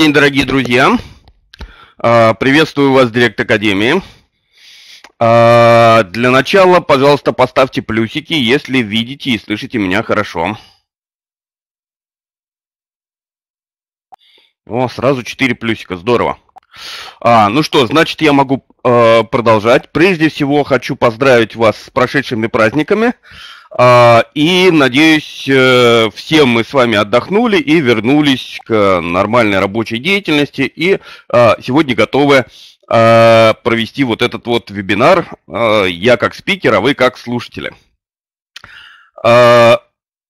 день, дорогие друзья. А, приветствую вас, Директ Академии. А, для начала, пожалуйста, поставьте плюсики, если видите и слышите меня хорошо. О, сразу 4 плюсика, здорово. А, ну что, значит, я могу э, продолжать. Прежде всего, хочу поздравить вас с прошедшими праздниками. А, и, надеюсь, э, всем мы с вами отдохнули и вернулись к нормальной рабочей деятельности. И а, сегодня готовы а, провести вот этот вот вебинар. Я как спикер, а вы как слушатели.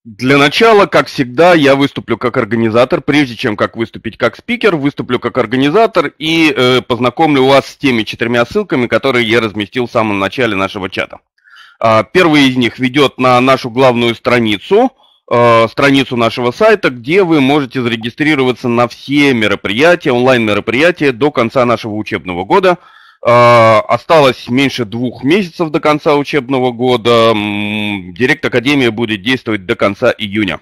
Для начала, как всегда, я выступлю как организатор, прежде чем как выступить как спикер, выступлю как организатор и э, познакомлю вас с теми четырьмя ссылками, которые я разместил в самом начале нашего чата. А, первый из них ведет на нашу главную страницу, э, страницу нашего сайта, где вы можете зарегистрироваться на все мероприятия, онлайн-мероприятия до конца нашего учебного года. А, осталось меньше двух месяцев до конца учебного года. Директ Академия будет действовать до конца июня.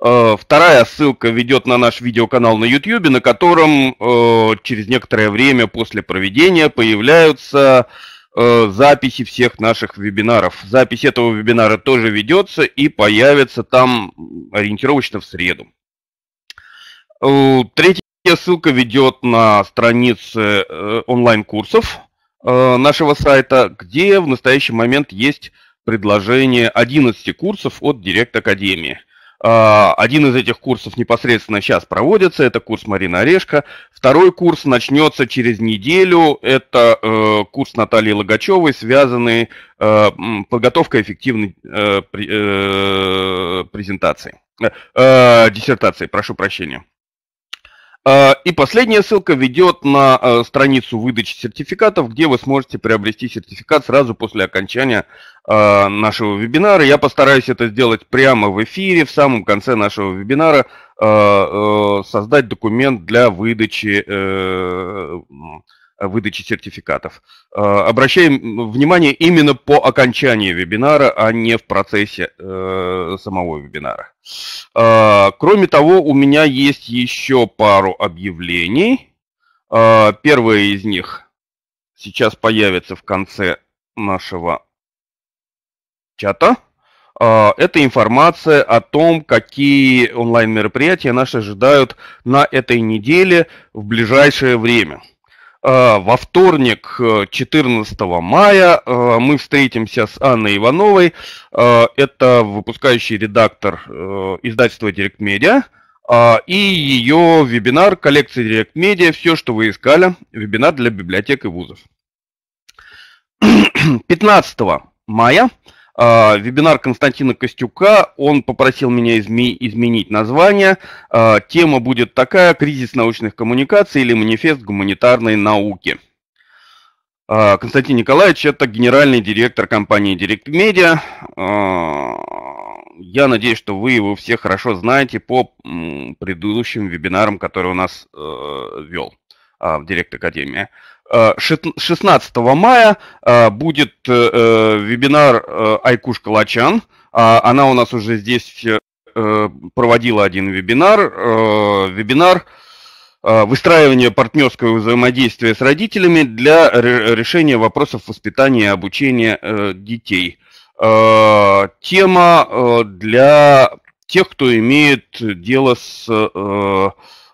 А, вторая ссылка ведет на наш видеоканал на YouTube, на котором э, через некоторое время после проведения появляются Э, записи всех наших вебинаров. Запись этого вебинара тоже ведется и появится там ориентировочно в среду. Э, третья ссылка ведет на страницы э, онлайн-курсов нашего сайта, где в настоящий момент есть предложение 11 курсов от Директ Академии. А, один из этих курсов непосредственно сейчас проводится, это курс Марина Орешка. Второй курс начнется через неделю, это э, курс Натальи Логачевой, связанный э, подготовкой эффективной э, э, презентации, диссертации, прошу прощения. Э, и последняя ссылка ведет на э, страницу выдачи сертификатов, где вы сможете приобрести сертификат сразу после окончания э, нашего вебинара. Я постараюсь это сделать прямо в эфире, в самом конце нашего вебинара, создать документ для выдачи Э, выдачи сертификатов. Э, обращаем внимание именно по окончании вебинара, а не в процессе э, самого вебинара. Кроме того, у меня есть еще пару объявлений. Первое из них сейчас появится в конце нашего чата. Это информация о том, какие онлайн-мероприятия нас ожидают на этой неделе в ближайшее время – Э, во вторник, 14 э, мая, э, мы встретимся с Анной Ивановой. Это выпускающий редактор издательства Direct Media. И ее вебинар «Коллекция Direct Media. Все, что вы искали». Вебинар для библиотек и вузов. 15 мая – а, вебинар Константина Костюка, он попросил меня изме- изменить название. А, тема будет такая «Кризис научных коммуникаций или манифест гуманитарной науки». А, Константин Николаевич – это генеральный директор компании Direct Media. я надеюсь, что вы его все хорошо знаете по предыдущим вебинарам, которые у нас э, вел в Директ Академии. 16 э, мая э, будет э, вебинар Айкушка Лачан. А, она у нас уже здесь проводила один вебинар. Вебинар выстраивание партнерского взаимодействия с родителями для решения вопросов воспитания и обучения детей. Тема для тех, кто имеет дело с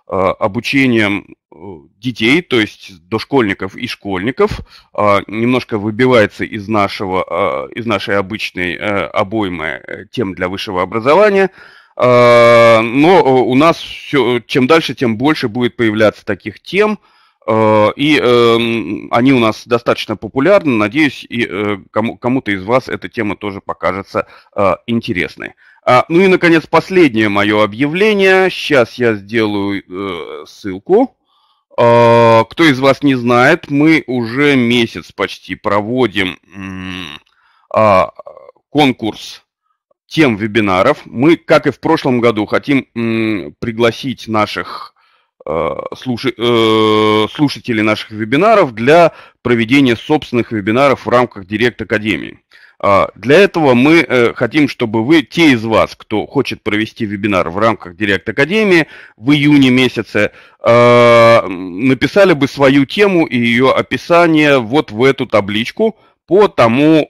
а, обучением э, детей, то есть дошкольников и школьников, а, немножко выбивается из, нашего, а, из нашей обычной э, обоймы э, тем для высшего образования. Но у нас все, чем дальше, тем больше будет появляться таких тем – Э, и эм, они у нас достаточно популярны. Надеюсь, и э, кому, то из вас эта тема тоже покажется э, интересной. А, ну и, наконец, последнее мое объявление. Сейчас я сделаю ссылку. Кто из вас не знает, мы уже месяц почти проводим а, конкурс тем вебинаров. Мы, как и в прошлом году, хотим пригласить наших Э, слушай, э, слушателей наших вебинаров для проведения собственных вебинаров в рамках Директ Академии. Для этого мы э, хотим, чтобы вы, те из вас, кто хочет провести вебинар в рамках Директ Академии в июне месяце, написали бы свою тему и ее описание вот в эту табличку по тому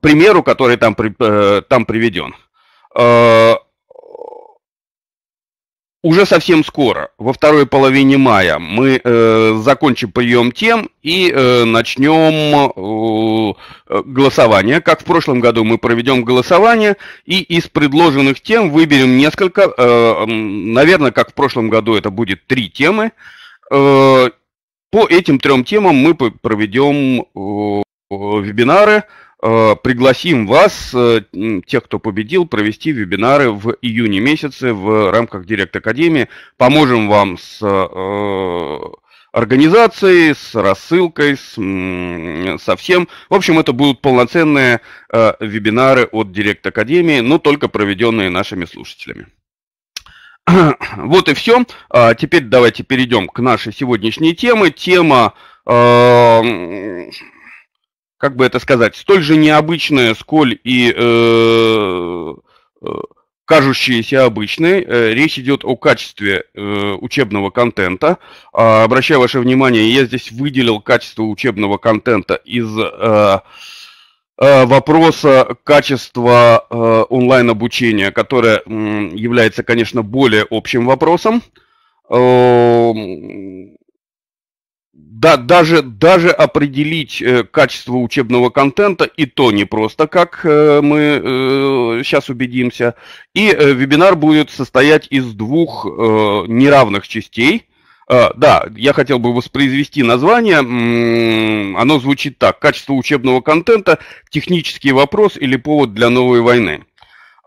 примеру, который там, там приведен. А, уже совсем скоро, во второй половине мая, мы э, закончим прием тем и э, начнем э, голосование. Как в прошлом году мы проведем голосование и из предложенных тем выберем несколько, э, наверное, как в прошлом году это будет три темы. Э, по этим трем темам мы проведем э, вебинары Э, пригласим вас, э, тех, кто победил, провести вебинары в июне месяце в рамках Директ Академии. Поможем вам с э, организацией, с рассылкой, с, со всем. В общем, это будут полноценные вебинары от Директ Академии, но только проведенные нашими слушателями. Вот и все. А теперь давайте перейдем к нашей сегодняшней теме. Тема как бы это сказать, столь же необычная, сколь и э, э кажущаяся обычной. Э, речь идет о качестве э, учебного контента. А, обращаю ваше внимание, я здесь выделил качество учебного контента из э, э вопроса качества э, онлайн-обучения, которое является, конечно, более общим вопросом да, даже, даже определить э, качество учебного контента, и то не просто, как э, мы сейчас э, убедимся. И вебинар будет состоять из двух неравных частей. Да, я хотел бы воспроизвести название. Оно звучит так. Качество учебного контента, технический вопрос или повод для новой войны.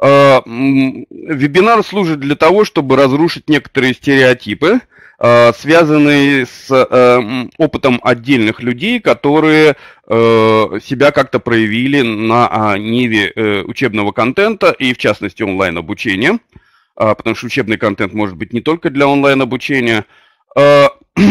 Э, вебинар служит для того, чтобы разрушить некоторые стереотипы, э, связанные с э, опытом отдельных людей, которые себя как-то проявили на а, ниве учебного контента и, в частности, онлайн-обучения, потому что учебный контент может быть не только для онлайн-обучения.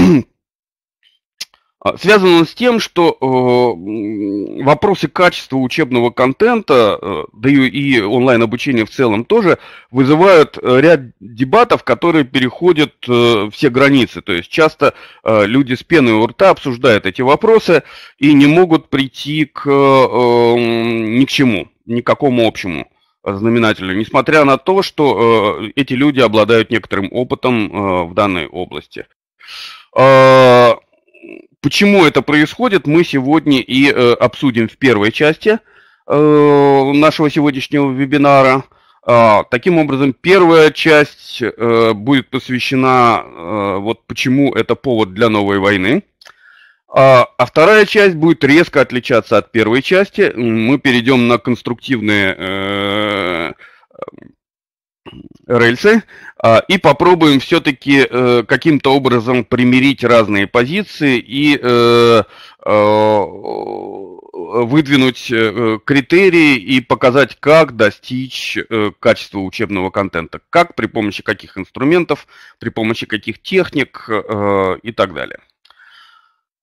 А, связано с тем, что э, вопросы качества учебного контента, э, да и, и онлайн обучения в целом тоже, вызывают э, ряд дебатов, которые переходят э, все границы. То есть часто э, люди с пеной у рта обсуждают эти вопросы и не могут прийти к, э, ни к чему, ни к какому общему знаменателю, несмотря на то, что э, эти люди обладают некоторым опытом э, в данной области а, Почему это происходит, мы сегодня и э, обсудим в первой части э, нашего сегодняшнего вебинара. Э, таким образом, первая часть э, будет посвящена э, вот почему это повод для новой войны. А, а вторая часть будет резко отличаться от первой части. Мы перейдем на конструктивные э, рельсы а, и попробуем все-таки э, каким-то образом примирить разные позиции и э, э, выдвинуть критерии и показать, как достичь качества учебного контента, как, при помощи каких инструментов, при помощи каких техник и так далее.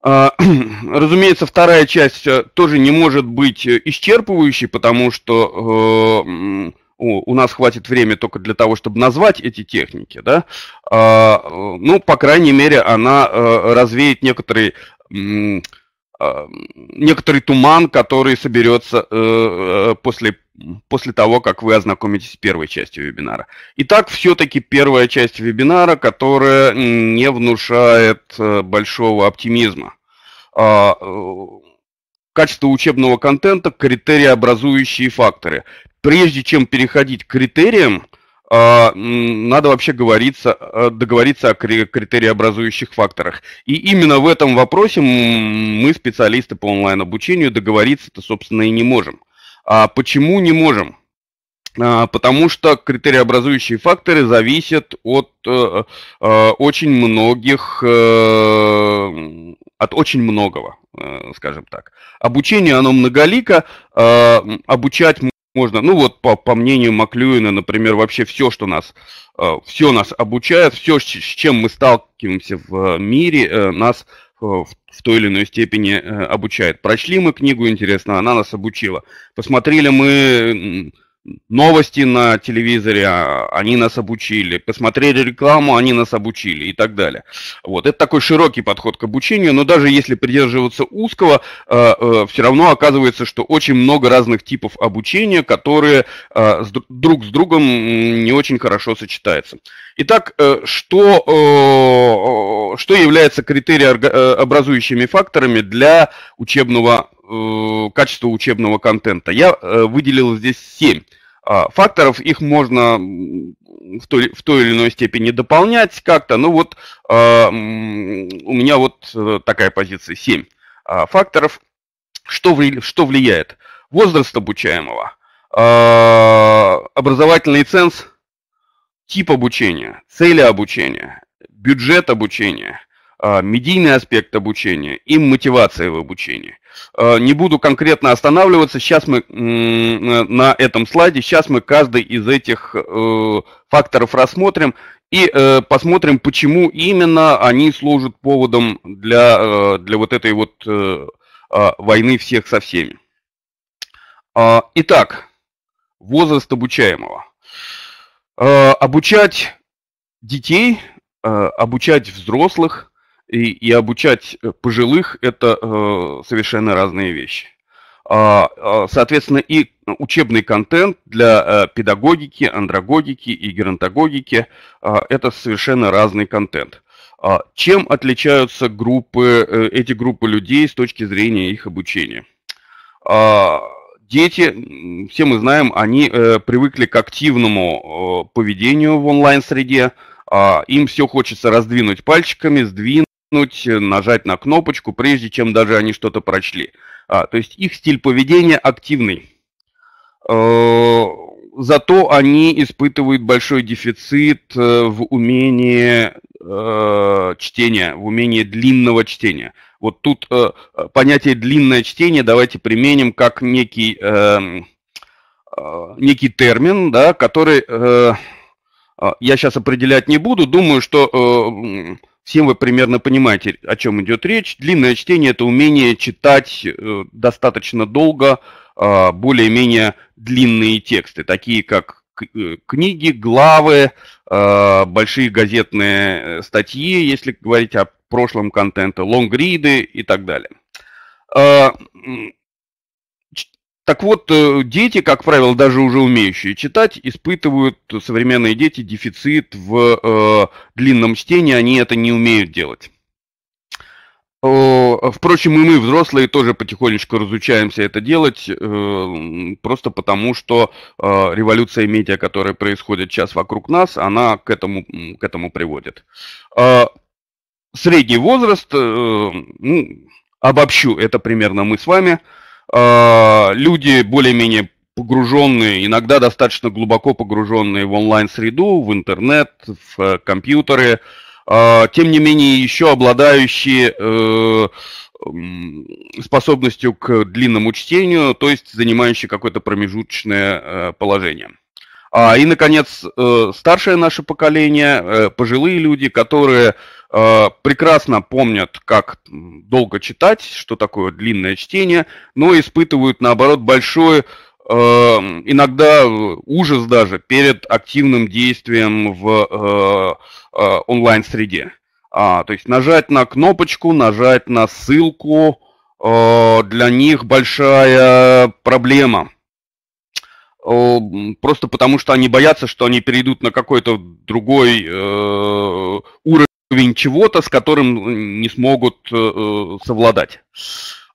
А, разумеется, вторая часть тоже не может быть исчерпывающей, потому что у нас хватит времени только для того, чтобы назвать эти техники, да, а, ну, по крайней мере, она э, развеет некоторые а, некоторый туман, который соберется э, э, после, после того, как вы ознакомитесь с первой частью вебинара. Итак, все-таки первая часть вебинара, которая не внушает э, большого оптимизма. А, э, качество учебного контента, критерии, образующие факторы прежде чем переходить к критериям, а, надо вообще говориться, а, договориться о образующих факторах. И именно в этом вопросе мы, специалисты по онлайн-обучению, договориться-то, собственно, и не можем. А почему не можем? А, потому что критерии образующие факторы зависят от э, э, очень многих, э, от очень многого, скажем так. Обучение, оно многолико, обучать можно, ну вот по, по мнению Маклюина, например, вообще все, что нас, э, все нас обучает, все, с чем мы сталкиваемся в э, мире, э, нас в той или иной степени обучает. Прочли мы книгу, интересно, она нас обучила. Посмотрели мы новости на телевизоре, а, они нас обучили, посмотрели рекламу, они нас обучили и так далее. Вот, это такой широкий подход к обучению, но даже если придерживаться узкого, э, э, все равно оказывается, что очень много разных типов обучения, которые э, друг с другом не очень хорошо сочетаются. Итак, что, что является критерием образующими факторами для учебного э, качество учебного контента. Я э, выделил здесь семь э, факторов, их можно в той, в той или иной степени дополнять как-то, но ну вот э, у меня вот э, такая позиция, семь э, факторов, что, в, что влияет. Возраст обучаемого, э, образовательный ценз, тип обучения, цели обучения, бюджет обучения – а, медийный аспект обучения и мотивация в обучении. А, не буду конкретно останавливаться, сейчас мы на этом слайде, сейчас мы каждый из этих э, факторов рассмотрим и э, посмотрим, почему именно они служат поводом для, э, для вот этой вот а, войны всех со всеми. Итак, возраст обучаемого. Обучать детей, обучать взрослых – и, и обучать э, пожилых – это э, совершенно разные вещи. А, а соответственно, и учебный контент для э, педагогики, андрогогики и геронтогогики а, – это совершенно разный контент. А, чем отличаются группы, э, эти группы людей с точки зрения их обучения? А, дети, все мы знаем, они привыкли к активному поведению в онлайн-среде, а им все хочется раздвинуть пальчиками, сдвинуть, кликнуть, э, нажать на кнопочку, прежде чем даже они что-то прочли. А, то есть их стиль поведения активный. Э, зато они испытывают большой дефицит э, в умении чтения, в умении длинного чтения. Вот тут понятие длинное чтение давайте применим как некий, эм, некий термин, да, который я сейчас определять не буду. Думаю, что всем вы примерно понимаете, о чем идет речь. Длинное чтение – это умение читать э, достаточно долго а, более-менее длинные тексты, такие как э, книги, главы, а, большие газетные э, статьи, если говорить о прошлом контенте, лонгриды и так далее. А, так вот, э, дети, как правило, даже уже умеющие читать, испытывают, э, современные дети, дефицит в э, длинном чтении, они это не умеют делать. Э, впрочем, и мы, взрослые, тоже потихонечку разучаемся это делать, э, просто потому что э, революция медиа, которая происходит сейчас вокруг нас, она к этому, к этому приводит. Э, средний возраст, э, ну, обобщу, это примерно мы с вами – а, люди более-менее погруженные, иногда достаточно глубоко погруженные в онлайн-среду, в интернет, в э, компьютеры, а, тем не менее еще обладающие э, способностью к длинному чтению, то есть занимающие какое-то промежуточное э, положение. А, и, наконец, старшее наше поколение, пожилые люди, которые Э, прекрасно помнят, как долго читать, что такое длинное чтение, но испытывают, наоборот, большое э, иногда ужас даже перед активным действием в э, онлайн-среде. А, то есть нажать на кнопочку, нажать на ссылку, для них большая проблема. Просто потому, что они боятся, что они перейдут на какой-то другой уровень уровень чего-то, с которым э, не смогут э, э совладать.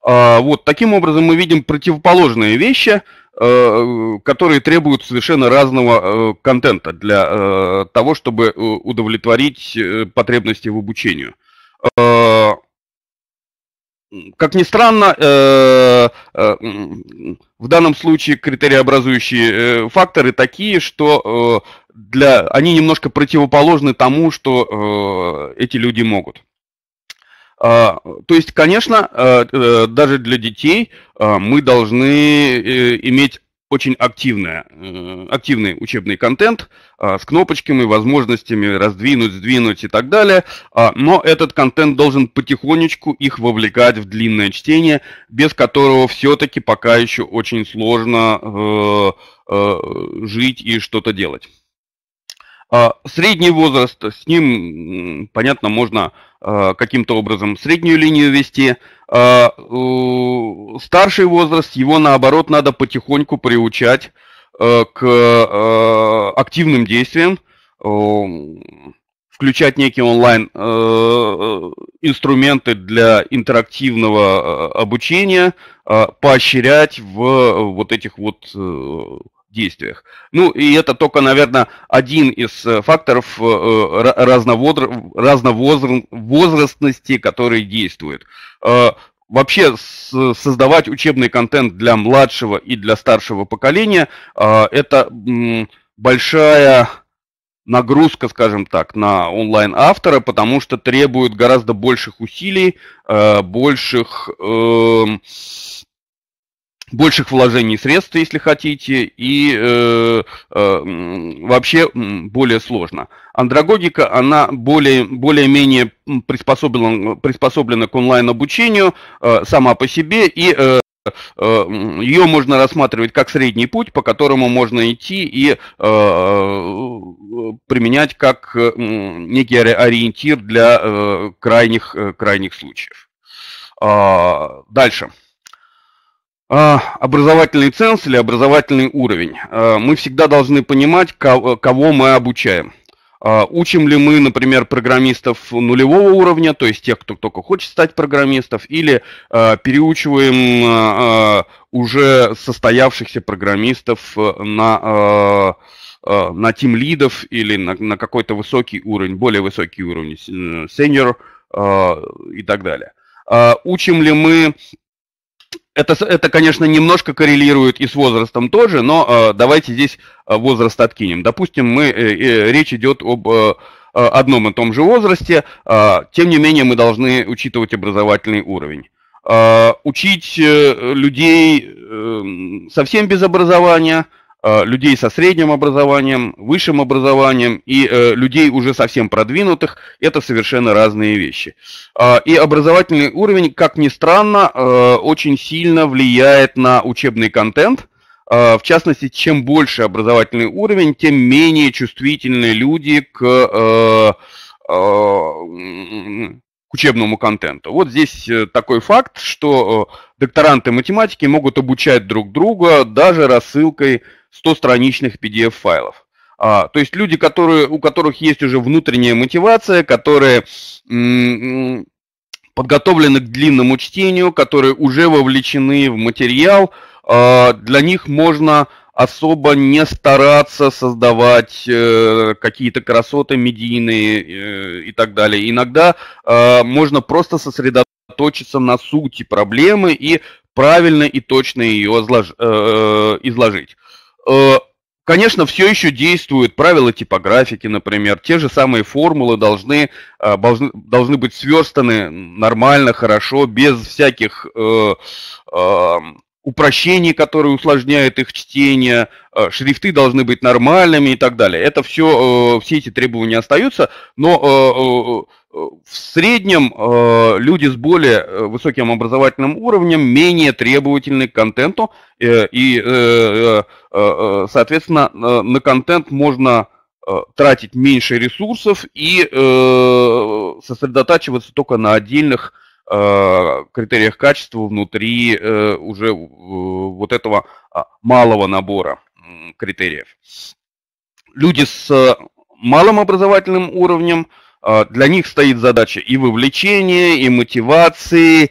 Э, вот таким образом мы видим противоположные вещи, э, которые требуют совершенно разного э, контента для э, того, чтобы э, удовлетворить потребности в обучении. Э, как ни странно, э, Э, в данном случае критериообразующие э, факторы такие, что э, для, они немножко противоположны тому, что эти люди могут. А, то есть, конечно, даже для детей мы должны иметь очень активная, э, активный учебный контент а, с кнопочками, возможностями раздвинуть, сдвинуть и так далее. А, но этот контент должен потихонечку их вовлекать в длинное чтение, без которого все-таки пока еще очень сложно э, э, жить и что-то делать. А, средний возраст, с ним, понятно, можно а, каким-то образом среднюю линию вести. А, старший возраст, его наоборот надо потихоньку приучать э, к э, активным действиям, включать некие онлайн э, инструменты для интерактивного обучения, поощрять в вот этих вот действиях. Ну, и это только, наверное, один из э, факторов э, э, разновозрастности, который действует. Вообще создавать учебный контент для младшего и для старшего поколения – это большая нагрузка, скажем так, на онлайн-автора, потому что требует гораздо больших усилий, больших эм, больших вложений средств, если хотите, и э, э, вообще более сложно. Андрагогика, она более, более-менее приспособлена, приспособлена к онлайн-обучению э, сама по себе, и э, э, ее можно рассматривать как средний путь, по которому можно идти и э, э применять как э, некий ориентир для э, крайних, э, крайних случаев. Э, дальше. Дальше. А, образовательный ценз или образовательный уровень. А, мы всегда должны понимать, кого мы обучаем. А, учим ли мы, например, программистов нулевого уровня, то есть тех, кто только хочет стать программистов, или переучиваем уже состоявшихся программистов на, на тим-лидов или на, на какой-то высокий уровень, более высокий уровень, сеньор э, и так далее. Э, учим ли мы это, это, конечно, немножко коррелирует и с возрастом тоже, но э, давайте здесь э, возраст откинем. Допустим, мы, э, э, речь идет об э, э, одном и том же возрасте, э, тем не менее мы должны учитывать образовательный уровень. Э, учить э, людей э, совсем без образования – Э, людей со средним образованием, высшим образованием и э, людей уже совсем продвинутых, это совершенно разные вещи. А, и образовательный уровень, как ни странно, э, очень сильно влияет на учебный контент. В частности, чем больше образовательный уровень, тем менее чувствительны люди к к учебному контенту. Вот здесь такой факт, что докторанты математики могут обучать друг друга даже рассылкой 100-страничных PDF-файлов. А, то есть люди, которые, у которых есть уже внутренняя мотивация, которые м- подготовлены к длинному чтению, которые уже вовлечены в материал, а, для них можно особо не стараться создавать э, какие-то красоты медийные э, и так далее. Иногда э, можно просто сосредоточиться на сути проблемы и правильно и точно ее э, э, изложить. Э, конечно, все еще действуют правила типографики, например. Те же самые формулы должны, э, должны, быть сверстаны нормально, хорошо, без всяких э, эм, упрощений, которые усложняют их чтение, э, шрифты должны быть нормальными и так далее. Это все, э, все эти требования остаются, но э, в среднем люди с более высоким образовательным уровнем менее требовательны к контенту, и, соответственно, на контент можно тратить меньше ресурсов и сосредотачиваться только на отдельных Э, критериях качества внутри э, уже э, вот этого а, малого набора критериев. Люди с малым образовательным уровнем, а, для них стоит задача и вовлечения, и мотивации,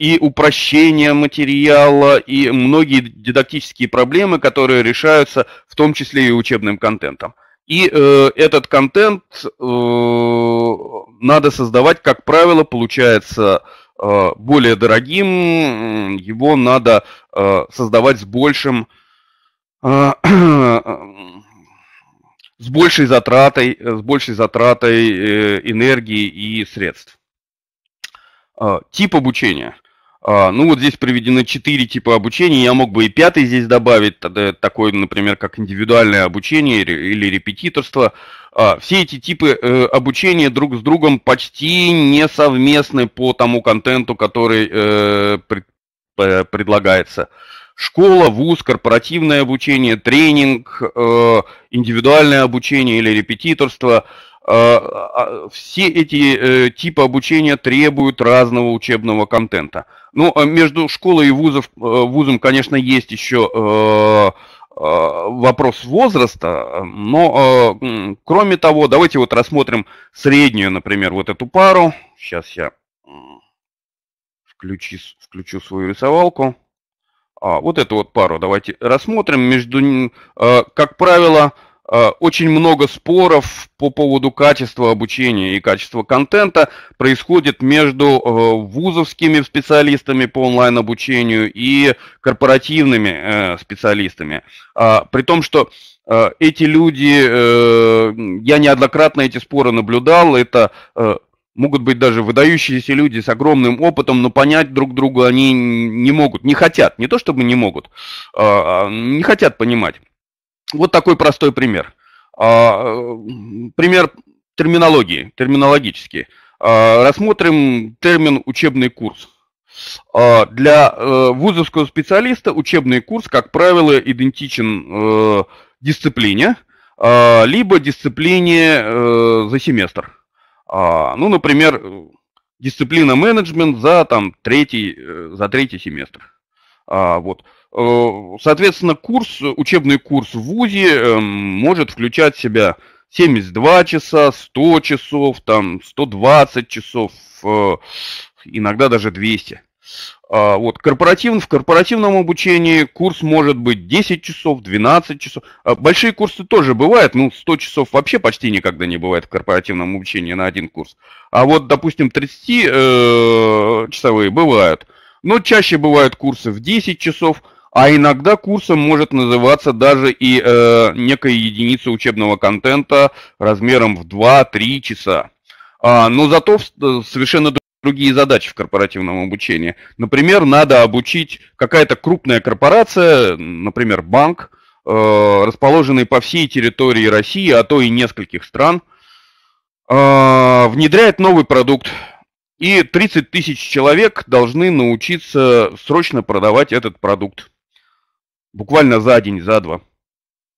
и упрощения материала, и многие дидактические проблемы, которые решаются в том числе и учебным контентом. И э, этот контент э, надо создавать, как правило, получается э, более дорогим, его надо э, создавать с большим э, с большей затратой, э, с большей затратой э, энергии и средств. Э, тип обучения – а, ну вот здесь приведены четыре типа обучения, я мог бы и пятый здесь добавить, такой, например, как индивидуальное обучение или репетиторство. А, все эти типы э, обучения друг с другом почти не совместны по тому контенту, который э, предлагается. Школа, вуз, корпоративное обучение, тренинг, э, индивидуальное обучение или репетиторство – Э, а, все эти э, типы обучения требуют разного учебного контента. Ну, а между школой и вузов, э, вузом, конечно, есть еще вопрос возраста, но кроме того, давайте вот рассмотрим среднюю, например, вот эту пару. Сейчас я включу, включу свою рисовалку. А, вот эту вот пару давайте рассмотрим. Между, как правило, Э, очень много споров по поводу качества обучения и качества контента происходит между э, вузовскими специалистами по онлайн-обучению и корпоративными э, специалистами. А, при том, что эти люди, я неоднократно эти споры наблюдал, это могут быть даже выдающиеся люди с огромным опытом, но понять друг друга они не могут, не хотят, не то чтобы не могут, а, а, не хотят понимать. Вот такой простой пример. А, пример терминологии, терминологический. А, рассмотрим термин «учебный курс». А, для э, вузовского специалиста учебный курс, как правило, идентичен э, дисциплине, либо дисциплине э, за семестр. Ну, например, дисциплина менеджмент за, там, третий, за третий семестр. Вот. Э, соответственно, курс, учебный курс в ВУЗе эм, может включать в себя 72 часа, 100 часов, там 120 часов, э, иногда даже 200. А, вот, корпоратив, в корпоративном обучении курс может быть 10 часов, 12 часов. А, большие курсы тоже бывают, ну, 100 часов вообще почти никогда не бывает в корпоративном обучении на один курс. А вот, допустим, 30-часовые э, бывают. Но чаще бывают курсы в 10 часов – а иногда курсом может называться даже и э, некая единица учебного контента размером в 2-3 часа. А, но зато в, э, совершенно другие задачи в корпоративном обучении. Например, надо обучить какая-то крупная корпорация, например, банк, э, расположенный по всей территории России, а то и нескольких стран, э, внедряет новый продукт, и 30 тысяч человек должны научиться срочно продавать этот продукт буквально за день, за два.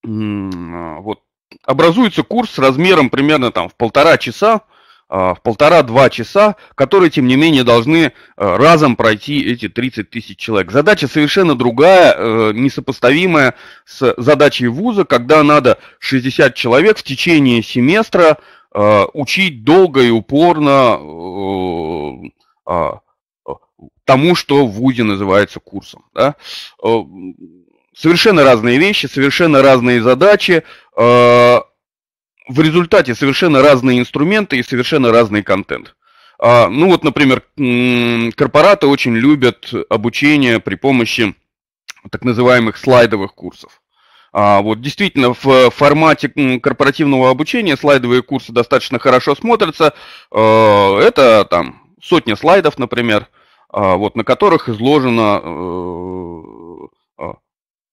А, вот. Образуется курс с размером примерно там в полтора часа, а, в полтора-два часа, которые, тем не менее, должны э, разом пройти эти 30 тысяч человек. Задача совершенно другая, э, несопоставимая с задачей вуза, когда надо 60 человек в течение семестра э, учить долго и упорно а, тому, что в ВУЗе называется курсом. Да? совершенно разные вещи, совершенно разные задачи, э, в результате совершенно разные инструменты и совершенно разный контент. А, ну вот, например, корпораты очень любят обучение при помощи так называемых слайдовых курсов. А, вот, действительно, в формате корпоративного обучения слайдовые курсы достаточно хорошо смотрятся. Э, это там сотня слайдов, например, а, вот, на которых изложено э,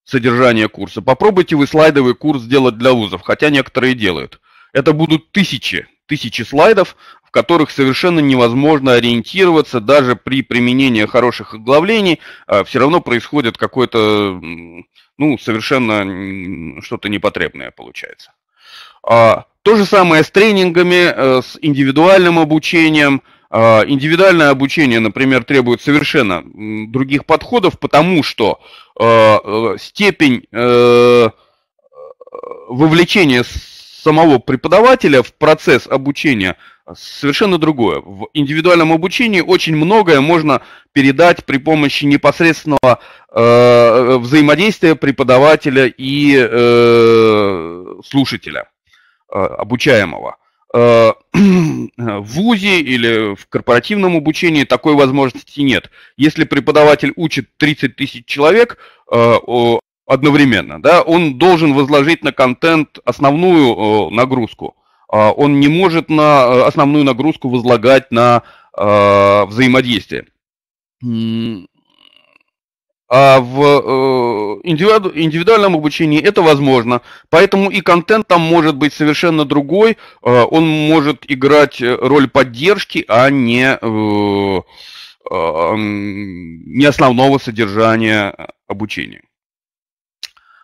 содержание курса. Попробуйте вы слайдовый курс сделать для вузов, хотя некоторые делают. Это будут тысячи, тысячи слайдов, в которых совершенно невозможно ориентироваться, даже при применении хороших оглавлений, а, все равно происходит какое-то, ну, совершенно что-то непотребное получается. А, то же самое с тренингами, э, с индивидуальным обучением. А, индивидуальное обучение, например, требует совершенно других подходов, потому что Э, э, степень э, вовлечения самого преподавателя в процесс обучения совершенно другое. В индивидуальном обучении очень многое можно передать при помощи непосредственного взаимодействия преподавателя и слушателя обучаемого. Э, в ВУЗе или в корпоративном обучении такой возможности нет. Если преподаватель учит 30 тысяч человек э, одновременно, да, он должен возложить на контент основную нагрузку. А он не может на э, основную нагрузку возлагать на взаимодействие. А в э, индивидуальном обучении это возможно. Поэтому и контент там может быть совершенно другой. Э, он может играть э, роль поддержки, а не, не основного содержания обучения.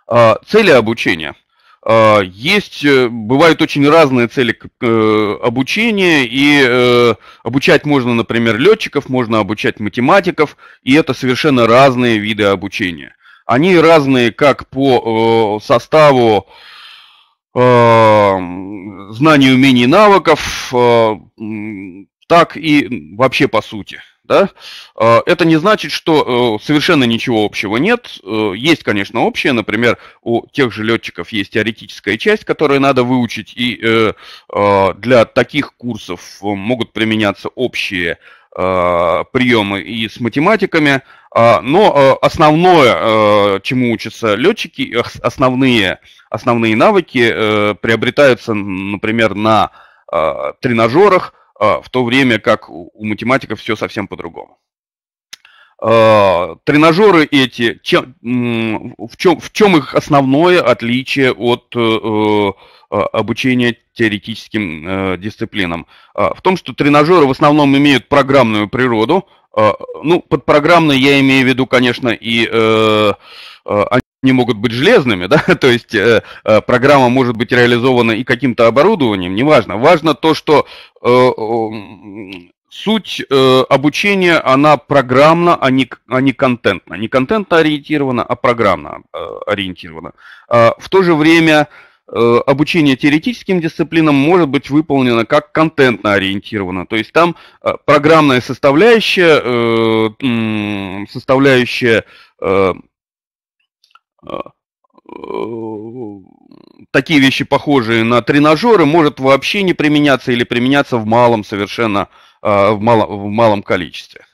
А, цели обучения – а, есть, э, бывают очень разные цели э, обучения, и э, обучать можно, например, летчиков, можно обучать математиков, и это совершенно разные виды обучения. Они разные как по составу знаний, умений, навыков, так и вообще по сути. Да? А, это не значит, что э, совершенно ничего общего нет. Э, есть, конечно, общее. Например, у тех же летчиков есть теоретическая часть, которую надо выучить. И э, а, для таких курсов могут применяться общие приемы и с математиками. А, но основное, чему учатся летчики, основные, основные навыки приобретаются, например, на тренажерах – а, в то время как у математиков все совсем по-другому. А, тренажеры эти, чем, в, чем, в чем их основное отличие от э, э, а, обучения теоретическим э, дисциплинам? В том, что тренажеры в основном имеют программную природу. Ну, под программной я имею в виду, конечно, и Э, они могут быть железными, да, то есть э, э, программа может быть реализована и каким-то оборудованием, неважно. Важно то, что э, суть э, обучения, она программна, а не, а не контентна. Не контентно ориентирована, а программно э, ориентирована. Э, в то же время э, обучение теоретическим дисциплинам может быть выполнено как контентно ориентировано. То есть там программная составляющая, составляющая Э, такие вещи, похожие на тренажеры, может вообще не применяться или применяться в малом совершенно, э, в малом, в малом количестве.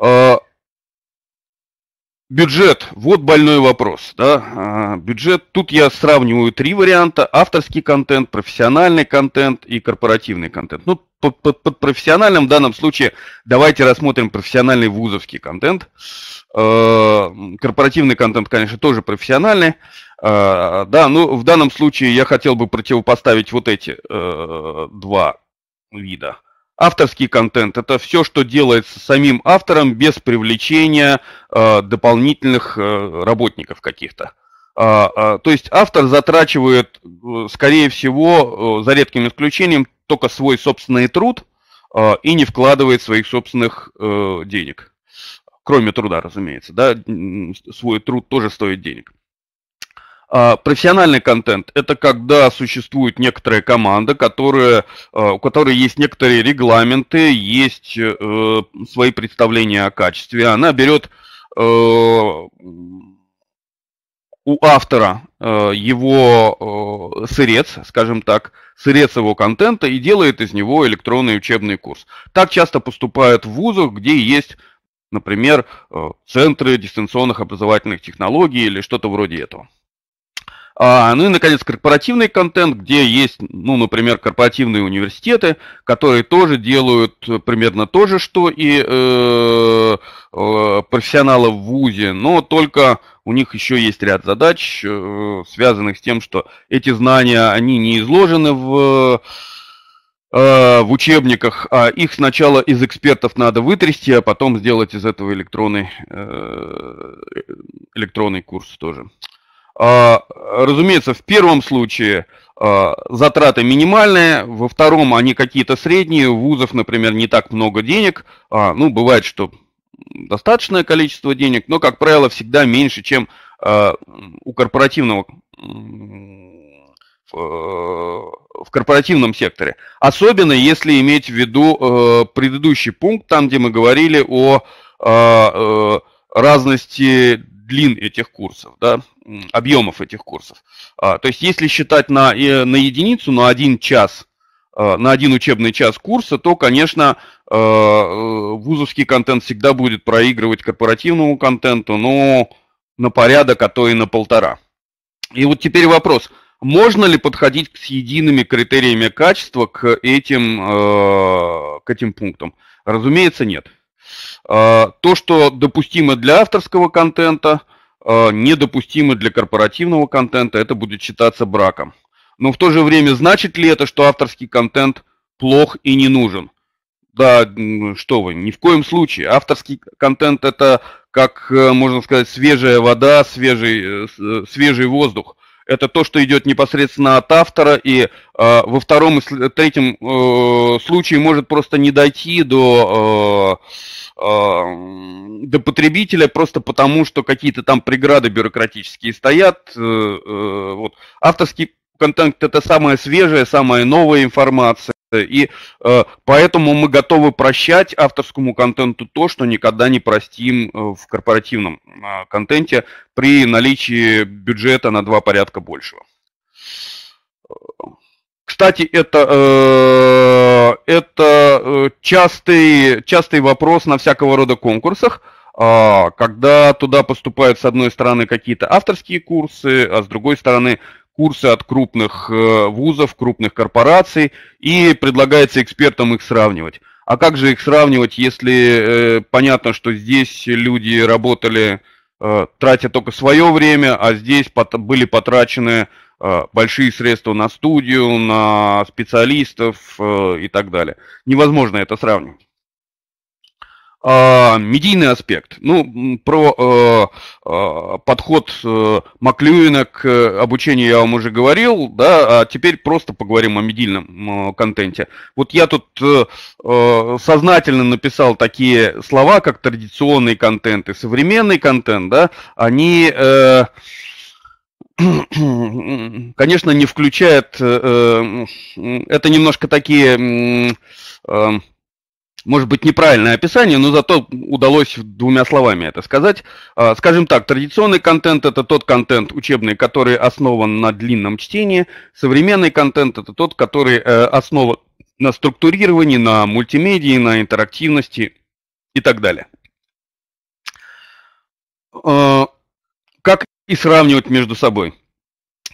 Э, Бюджет. Вот больной вопрос. Да? А, бюджет. Тут я сравниваю три варианта. Авторский контент, профессиональный контент и корпоративный контент. Ну, под, под, под профессиональным в данном случае давайте рассмотрим профессиональный вузовский контент. А, корпоративный контент, конечно, тоже профессиональный. А, да, ну в данном случае я хотел бы противопоставить вот эти э, два вида. Авторский контент – это все, что делается самим автором без привлечения э, дополнительных э, работников каких-то. А, а, то есть автор затрачивает, э, скорее всего, э, за редким исключением, только свой собственный труд а, и не вкладывает своих собственных э, денег. Кроме труда, разумеется. Да? Свой труд тоже стоит денег. А, профессиональный контент – это когда существует некоторая команда, которая, а, у которой есть некоторые регламенты, есть э, свои представления о качестве. Она берет э, у автора э, его сырец, скажем так, сырец его контента и делает из него электронный учебный курс. Так часто поступают в вузах, где есть например, центры дистанционных образовательных технологий или что-то вроде этого. А, ну и, наконец, корпоративный контент, где есть, ну, например, корпоративные университеты, которые тоже делают примерно то же, что и э, э, профессионалы в ВУЗе, но только у них еще есть ряд задач, э, связанных с тем, что эти знания, они не изложены в... Э, в учебниках, а их сначала из экспертов надо вытрясти, а потом сделать из этого электронный, э, электронный курс тоже. А, разумеется, в первом случае а, затраты минимальные, во втором они какие-то средние, у вузов, например, не так много денег, а, ну, бывает, что достаточное количество денег, но, как правило, всегда меньше, чем у корпоративного в корпоративном секторе. Особенно если иметь в виду э, предыдущий пункт, там, где мы говорили о э, разности длин этих курсов, да, объемов этих курсов. А, то есть если считать на, э, на единицу, на один час, а, на один учебный час курса, то, конечно, а, э, вузовский контент всегда будет проигрывать корпоративному контенту, но на порядок, а то и на полтора. И вот теперь вопрос, можно ли подходить с едиными критериями качества к этим, к этим пунктам? Разумеется, нет. Э, то, что допустимо для авторского контента, э, недопустимо для корпоративного контента, это будет считаться браком. Но в то же время, значит ли это, что авторский контент плох и не нужен? Да, что вы, ни в коем случае. Авторский контент это, как э, можно сказать, свежая вода, свежий, свежий воздух это то, что идет непосредственно от автора, и э, во втором и третьем э, случае может просто не дойти до, э, э, до потребителя, просто потому что какие-то там преграды бюрократические стоят. Э, э, вот. Авторский контент – это самая свежая, самая новая информация. Э, и э, поэтому мы готовы прощать авторскому контенту то, что никогда не простим э, в корпоративном э, контенте при наличии бюджета на два порядка большего. Кстати, это, э, это э, частый, частый вопрос на всякого рода конкурсах а, когда туда поступают с одной стороны какие-то авторские курсы, а с другой стороны курсы от крупных э, вузов, крупных корпораций, и предлагается экспертам их сравнивать. А как же их сравнивать, если э, понятно, что здесь люди работали, э, тратя только свое время, а здесь пот- были потрачены э, большие средства на студию, на специалистов э, и так далее. Невозможно это сравнивать. А, медийный аспект. Ну, про э, э, подход э, Маклюина к э, обучению я вам уже говорил, да, а теперь просто поговорим о медийном э, контенте. Вот я тут э, э, сознательно написал такие слова, как традиционный контент и современный контент, да, они... Э, конечно, не включают. э, э это немножко такие э, может быть, неправильное описание, но зато удалось двумя словами это сказать. А, скажем так, традиционный контент – это тот контент учебный, который основан на длинном чтении. Современный контент – это тот, который э, основан на структурировании, на мультимедии, на интерактивности и так далее. А, как и сравнивать между собой?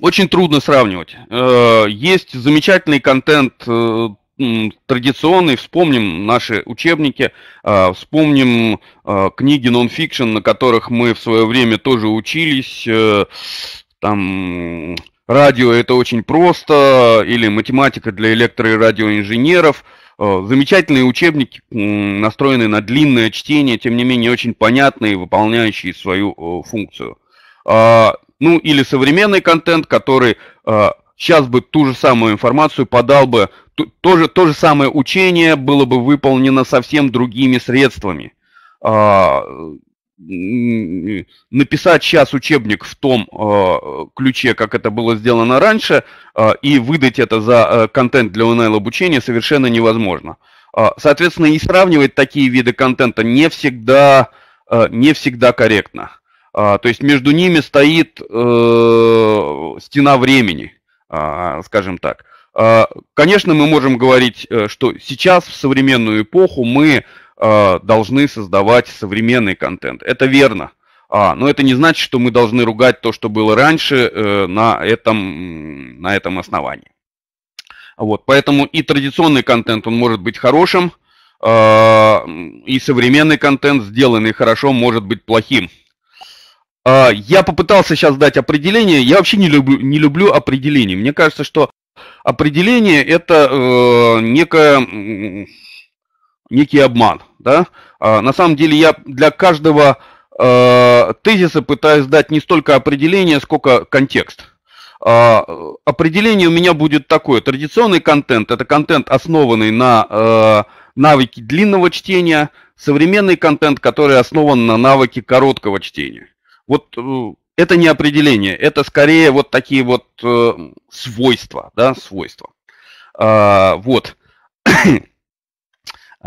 Очень трудно сравнивать. Э, есть замечательный контент э, традиционный, вспомним наши учебники, а, вспомним а, книги нон-фикшн на которых мы в свое время тоже учились, э, там радио это очень просто, или математика для электро- и радиоинженеров. Э, замечательные учебники, настроенные на длинное чтение, тем не менее очень понятные, выполняющие свою э, функцию. А, ну или современный контент, который сейчас бы ту же самую информацию подал бы, то, то, же, то же самое учение было бы выполнено совсем другими средствами. А, написать сейчас учебник в том э, ключе, как это было сделано раньше, э, и выдать это за э, контент для онлайн-обучения совершенно невозможно. Э, соответственно, и сравнивать такие виды контента не всегда, э, не всегда корректно. Э, то есть между ними стоит э, стена времени. А, скажем так. А, конечно, мы можем говорить, э, что сейчас в современную эпоху мы а, должны создавать современный контент. Это верно. А, но это не значит, что мы должны ругать то, что было раньше э, на, этом, на этом основании. Вот, поэтому и традиционный контент, он может быть хорошим, э, и современный контент, сделанный хорошо, может быть плохим. А, я попытался сейчас дать определение. Я вообще не люблю, не люблю определение. Мне кажется, что определение это э, некое, некий обман. Да? А, на самом деле я для каждого э, тезиса пытаюсь дать не столько определение, сколько контекст. А, определение у меня будет такое. Традиционный контент – это контент, основанный на э, навыке длинного чтения, современный контент, который основан на навыке короткого чтения. Вот э, это не определение, это скорее вот такие вот э, свойства, да, свойства. А, вот.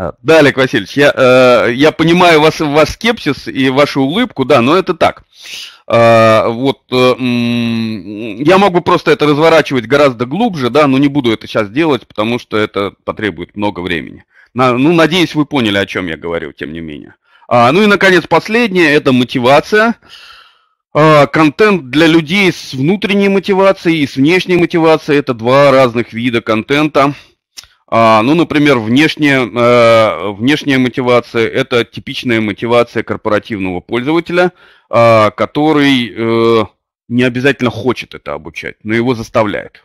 А, да, Васильевич, я, э, я понимаю вас, ваш скепсис и вашу улыбку, да, но это так. Э, вот э, я могу просто это разворачивать гораздо глубже, да, но не буду это сейчас делать, потому что это потребует много времени. На, ну, надеюсь, вы поняли, о чем я говорю, тем не менее. А, ну и, наконец, последнее – это мотивация. А, контент для людей с внутренней мотивацией и с внешней мотивацией – это два разных вида контента. А, ну, например, внешняя, э, внешняя мотивация – это типичная мотивация корпоративного пользователя, э, который э, не обязательно хочет это обучать, но его заставляет.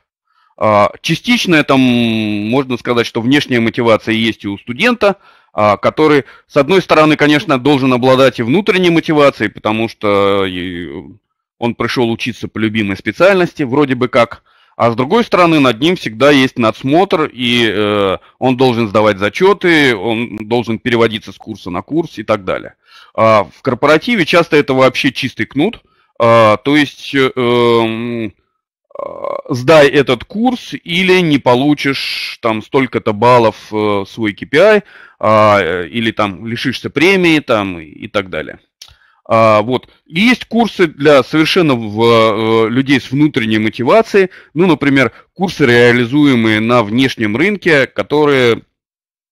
А, частично это, можно сказать, что внешняя мотивация есть и у студента – а, который, с одной стороны, конечно, должен обладать и внутренней мотивацией, потому что э, он пришел учиться по любимой специальности, вроде бы как, а с другой стороны, над ним всегда есть надсмотр, и э, он должен сдавать зачеты, он должен переводиться с курса на курс и так далее. А в корпоративе часто это вообще чистый кнут, а, то есть... Э, Э, сдай этот курс или не получишь там столько-то баллов э, свой KPI, а, э, или там лишишься премии там и, так далее. А, вот. И есть курсы для совершенно в, э, людей с внутренней мотивацией, ну, например, курсы, реализуемые на внешнем рынке, которые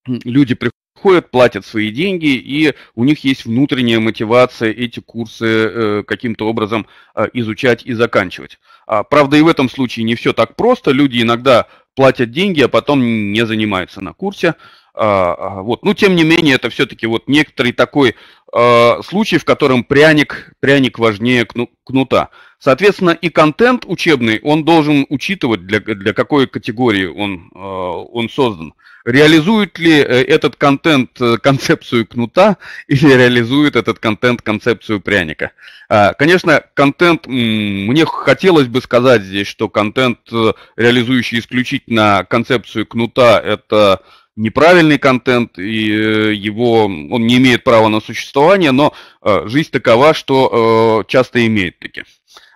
люди приходят ходят, платят свои деньги, и у них есть внутренняя мотивация эти курсы э, каким-то образом э, изучать и заканчивать. А, правда, и в этом случае не все так просто. Люди иногда платят деньги, а потом не занимаются на курсе. А, а, вот. Но ну, тем не менее, это все-таки вот некоторый такой э, случай, в котором пряник, пряник важнее кнута. Соответственно, и контент учебный, он должен учитывать, для, для какой категории он, он создан реализует ли э, этот контент э, концепцию кнута или реализует этот контент концепцию пряника. А, конечно, контент, мне хотелось бы сказать здесь, что контент, э, реализующий исключительно концепцию кнута, это неправильный контент, и его, он не имеет права на существование, но жизнь такова, что часто имеет таки.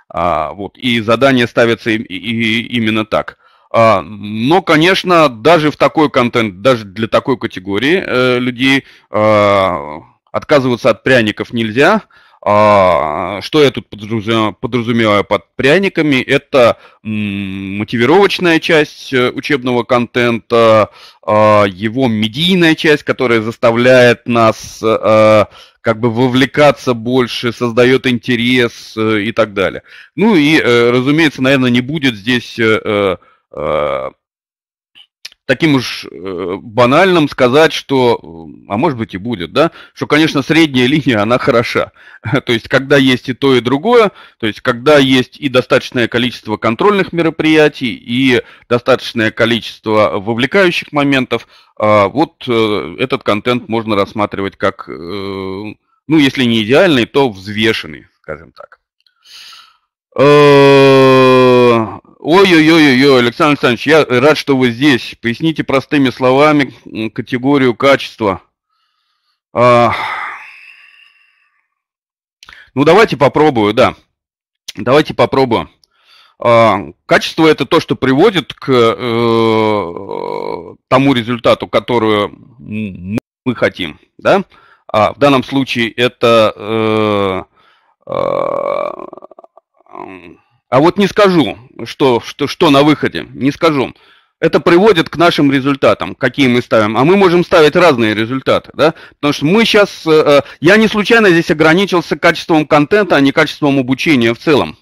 А, вот, и задание ставится и, и, именно так. А, но, конечно, даже в такой контент, даже для такой категории э, людей а, отказываться от пряников нельзя. А, что я тут подразумеваю под пряниками? Это мотивировочная часть э, учебного контента, его медийная часть, которая заставляет нас э, как бы вовлекаться больше, создает интерес и так далее. Ну и, разумеется, наверное, не будет здесь Э, таким уж э, банальным сказать, что, а может быть и будет, да, что, конечно, средняя линия, она хороша. то есть, когда есть и то, и другое, то есть, когда есть и достаточное количество контрольных мероприятий, и достаточное количество вовлекающих моментов, а вот э, этот контент можно рассматривать как, ну, если не идеальный, то взвешенный, скажем так. Ой-ой-ой-ой, Александр Александрович, я рад, что вы здесь. Поясните простыми словами категорию качества. А... Ну, давайте попробую, да. Давайте попробуем. А, качество это то, что приводит к э, тому результату, который мы хотим. Да? А в данном случае это э, э, а вот не скажу, что, что, что на выходе, не скажу. Это приводит к нашим результатам, какие мы ставим. А мы можем ставить разные результаты, да? Потому что мы сейчас... Э, э, я не случайно здесь ограничился качеством контента, а не качеством обучения в целом.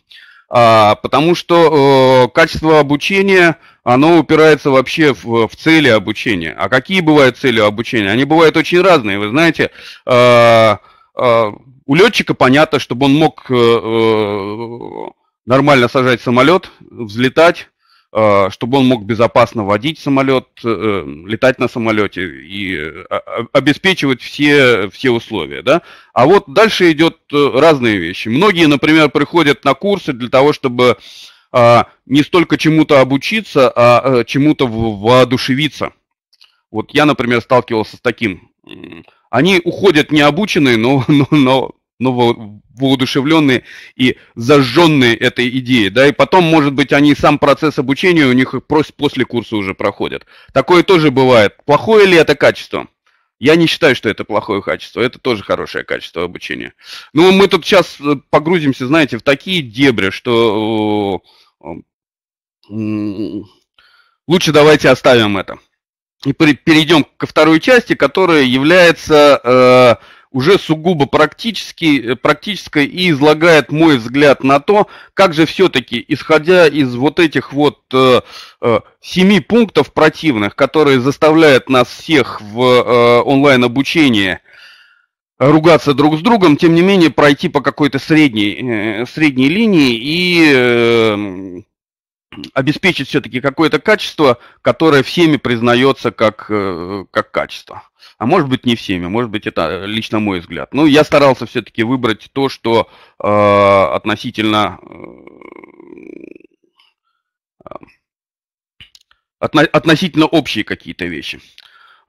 А, потому что э, качество обучения, оно упирается вообще в, в цели обучения. А какие бывают цели обучения? Они бывают очень разные, вы знаете у летчика понятно, чтобы он мог нормально сажать самолет, взлетать, э, чтобы он мог безопасно водить самолет, э, летать на самолете и а, а, обеспечивать все, все условия. Да? А вот дальше идет э, разные вещи. Многие, например, приходят на курсы для того, чтобы а, не столько чему-то обучиться, а чему-то воодушевиться. Вот я, например, сталкивался с таким. Они уходят необученные, но, но, но ну, во воодушевленные и зажженные этой идеей, да, и потом, может быть, они сам процесс обучения у них после курса уже проходят. Такое тоже бывает. Плохое ли это качество? Я не считаю, что это плохое качество, это тоже хорошее качество обучения. Ну, мы тут сейчас э, погрузимся, знаете, в такие дебри, что лучше давайте оставим это. И перейдем ко второй части, которая является э, уже сугубо практически, э, практическое и излагает мой взгляд на то, как же все-таки, исходя из вот этих вот э, э, семи пунктов противных, которые заставляют нас всех в э, онлайн-обучении ругаться друг с другом, тем не менее пройти по какой-то средней, э, средней линии и э, обеспечить все-таки какое-то качество, которое всеми признается как, э, как качество а может быть не всеми, может быть это э, лично мой взгляд. Ну, я старался все-таки выбрать то, что э, относительно э, относительно общие какие-то вещи.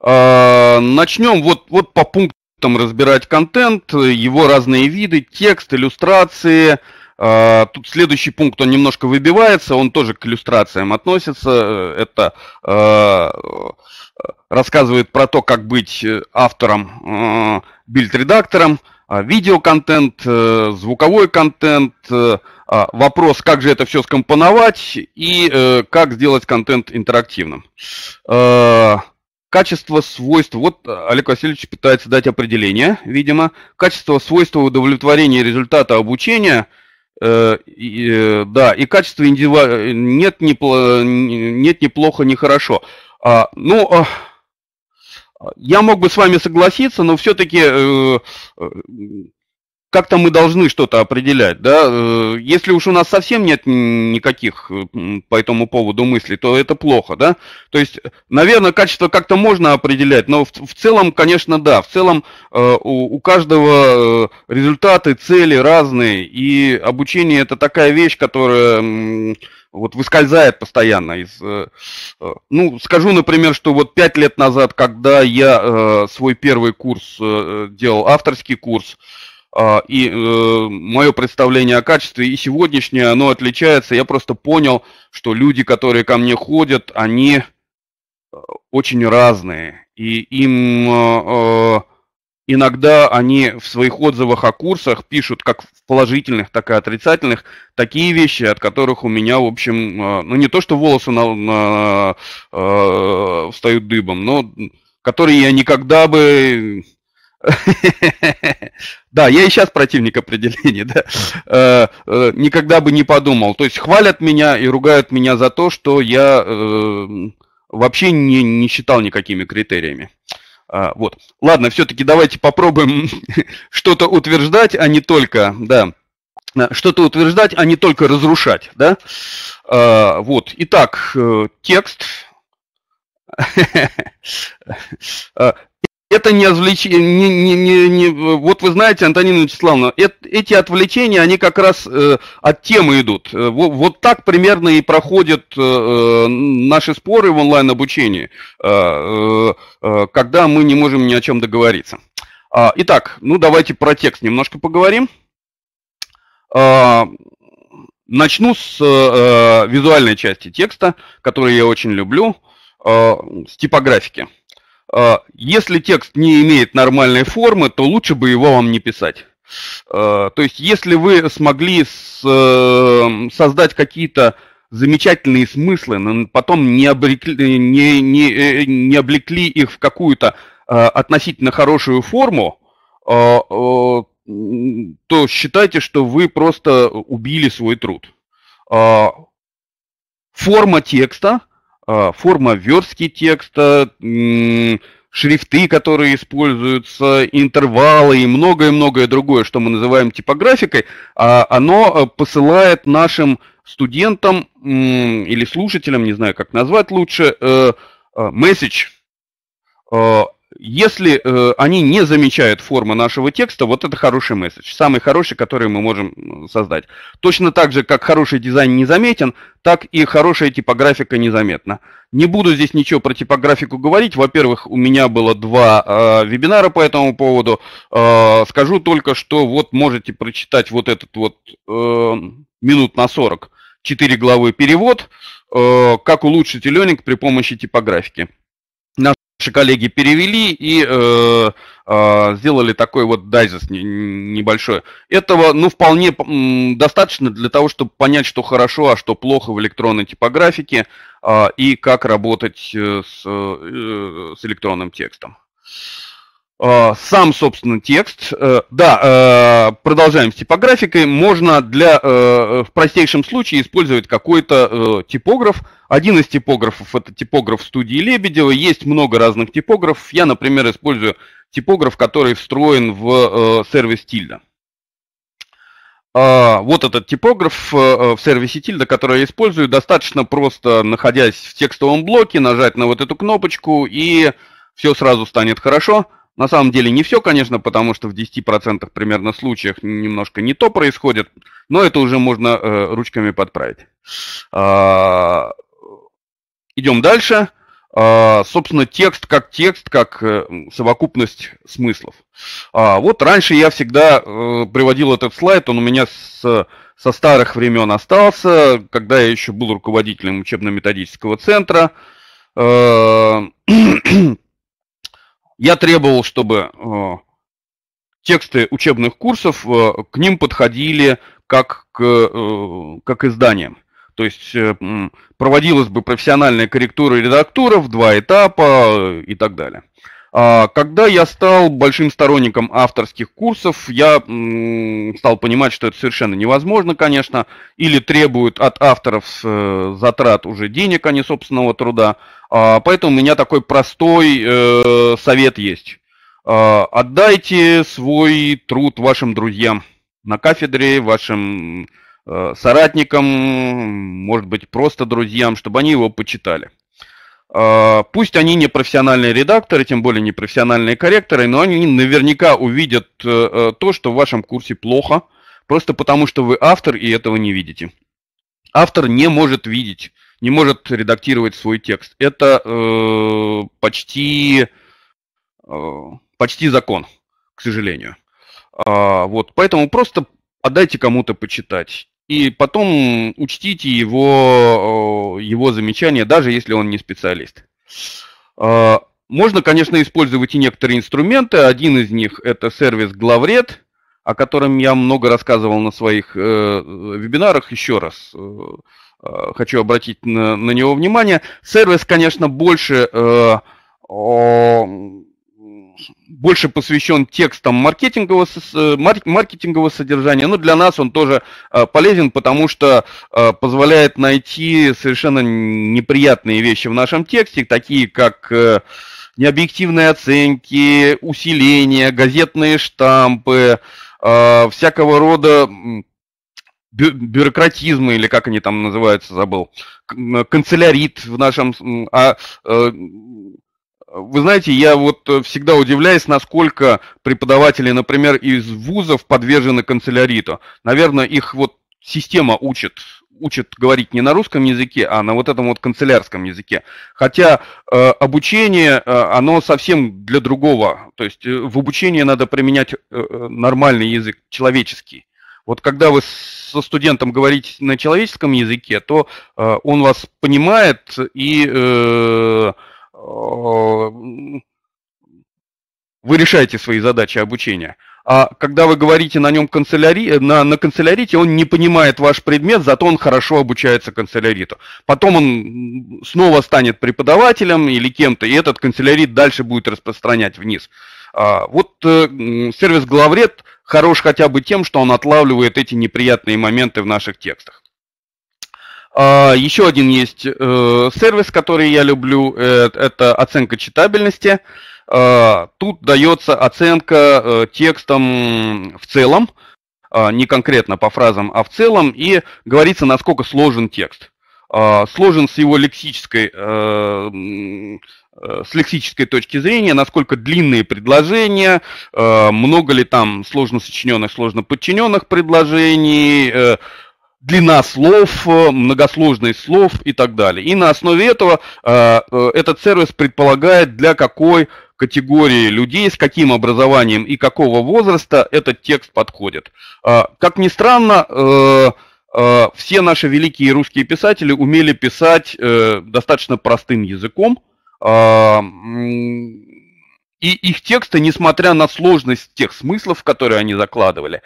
Э, начнем вот вот по пунктам разбирать контент, его разные виды, текст, иллюстрации. А, тут следующий пункт, он немножко выбивается, он тоже к иллюстрациям относится. Это а, рассказывает про то, как быть э, автором, э, бильд-редактором, а, видеоконтент, э, звуковой контент, вопрос, как же это все скомпоновать и как сделать контент интерактивным. Качество, свойств. вот Олег Васильевич пытается дать определение, видимо, качество, свойства удовлетворения результата обучения – Э, и, э, да, и качество индива... нет, непло... нет неплохо, нехорошо. А, ну, а... я мог бы с вами согласиться, но все-таки э, э как-то мы должны что-то определять, да. Э, если уж у нас совсем нет никаких э, по этому поводу мыслей, то это плохо, да. То есть, наверное, качество как-то можно определять, но в, в целом, конечно, да, в целом э, у, у каждого э, результаты, цели разные, и обучение это такая вещь, которая вот выскользает постоянно из... Ну, скажу, например, что вот пять лет назад, когда я свой первый курс делал, авторский курс, а, и э, мое представление о качестве и сегодняшнее, оно отличается. Я просто понял, что люди, которые ко мне ходят, они э, очень разные. И им э, э, иногда они в своих отзывах о курсах пишут как положительных, так и отрицательных, такие вещи, от которых у меня, в общем, э, ну не то, что волосы на, на, э, встают дыбом, но которые я никогда бы Да, я и сейчас противник определения, да. Э, э, никогда бы не подумал. То есть хвалят меня и ругают меня за то, что я э, вообще не, не считал никакими критериями. А, вот. Ладно, все-таки давайте попробуем что-то утверждать, а не только, да, что-то утверждать, а не только разрушать, да. А, вот. Итак, текст. это не отвлечение, не, не, не, не, вот вы знаете, Антонина Вячеславовна, эти отвлечения, они как раз э, от темы идут. Э, вот, вот так примерно и проходят э, наши споры в онлайн-обучении, когда мы не можем ни о чем договориться. А, итак, ну давайте про текст немножко поговорим. А, начну с визуальной части текста, который я очень люблю, с типографики. А, если текст не имеет нормальной формы, то лучше бы его вам не писать. А, то есть, если вы смогли э, создать какие-то замечательные смыслы, но потом не обрекли, не, не, не облекли их в какую-то а, относительно хорошую форму, то считайте, что вы просто убили свой труд. Форма текста – а, форма верстки текста, шрифты, которые используются, интервалы и многое-многое другое, что мы называем типографикой, а оно э, посылает нашим студентам или слушателям, не знаю, как назвать лучше, э, э, месседж если э, они не замечают формы нашего текста, вот это хороший месседж, самый хороший, который мы можем создать. Точно так же, как хороший дизайн не заметен, так и хорошая типографика незаметна. Не буду здесь ничего про типографику говорить. Во-первых, у меня было два э, вебинара по этому поводу. Э, скажу только, что вот можете прочитать вот этот вот э, минут на 40, 4 главы перевод, э, как улучшить ленинг при помощи типографики. Наши коллеги перевели и э, э, сделали такой вот дайзест небольшой. Этого, ну, вполне достаточно для того, чтобы понять, что хорошо, а что плохо в электронной типографике э, и как работать э, с, э, с электронным текстом. А, сам, собственно, текст. Э, да, э, продолжаем с типографикой. Можно для, э, в простейшем случае использовать какой-то типограф. Один из типографов – это типограф студии Лебедева. Есть много разных типографов. Я, например, использую типограф, который встроен в сервис Тильда. А, вот этот типограф в сервисе Тильда, который я использую, достаточно просто, находясь в текстовом блоке, нажать на вот эту кнопочку, и все сразу станет хорошо. На самом деле не все, конечно, потому что в 10% примерно случаях немножко не то происходит, но это уже можно э, ручками подправить. Э, идем дальше. Э, собственно, текст как текст, как э, совокупность смыслов. А, вот раньше я всегда э, приводил этот слайд, он у меня с, со старых времен остался, когда я еще был руководителем учебно-методического центра. Э, Я требовал, чтобы э, тексты учебных курсов э, к ним подходили как к э, как изданиям. То есть проводилась бы профессиональная корректура и редактура в два этапа и так далее. А, когда я стал большим сторонником авторских курсов, я стал понимать, что это совершенно невозможно, конечно, или требует от авторов э, затрат уже денег, а не собственного труда. А, поэтому у меня такой простой э, совет есть. А, отдайте свой труд вашим друзьям на кафедре, вашим э, соратникам, может быть, просто друзьям, чтобы они его почитали. А, пусть они не профессиональные редакторы, тем более не профессиональные корректоры, но они наверняка увидят э, э, то, что в вашем курсе плохо, просто потому что вы автор и этого не видите. Автор не может видеть, не может редактировать свой текст. Это э, почти, почти закон, к сожалению. А, вот, поэтому просто отдайте кому-то почитать. И потом учтите его, его замечания, даже если он не специалист. А, можно, конечно, использовать и некоторые инструменты. Один из них – это сервис «Главред», о котором я много рассказывал на своих э, вебинарах. Еще раз э, э, хочу обратить на, на него внимание. Сервис, конечно, больше больше посвящен текстам маркетингового, э, маркетингового содержания, но ну, для нас он тоже э, полезен, потому что э, позволяет найти совершенно неприятные вещи в нашем тексте, такие как необъективные оценки, усиления, газетные штампы, всякого рода бю бюрократизмы, или как они там называются, забыл, канцелярит в нашем... А, вы знаете, я вот э, всегда удивляюсь, насколько преподаватели, например, из вузов подвержены канцеляриту. Наверное, их вот система учит учит говорить не на русском языке, а на вот этом вот канцелярском языке. Хотя э, обучение, э, оно совсем для другого. То есть э, в обучении надо применять э, нормальный язык, человеческий. Вот когда вы со студентом говорите на человеческом языке, то э, он вас понимает и... Э, Э, вы решаете свои задачи обучения. А когда вы говорите на нем канцеляри, э, на, на канцелярите, он не понимает ваш предмет, зато он хорошо обучается канцеляриту. Потом он снова станет преподавателем или кем-то, и этот канцелярит дальше будет распространять вниз. А, вот э, сервис главред хорош хотя бы тем, что он отлавливает эти неприятные моменты в наших текстах. А, еще один есть э, сервис, который я люблю, э, это оценка читабельности. А, тут дается оценка э, текстом в целом, а, не конкретно по фразам, а в целом, и говорится, насколько сложен текст. Сложен с его лексической, с лексической точки зрения, насколько длинные предложения, много ли там сложно сочиненных, сложно подчиненных предложений, длина слов, э, многосложность слов и так далее. И на основе этого э, э, этот сервис предполагает для какой категории людей, с каким образованием и какого возраста этот текст подходит. Как ни странно, все наши великие русские писатели умели писать достаточно простым языком, и их тексты, несмотря на сложность тех смыслов, которые они закладывали,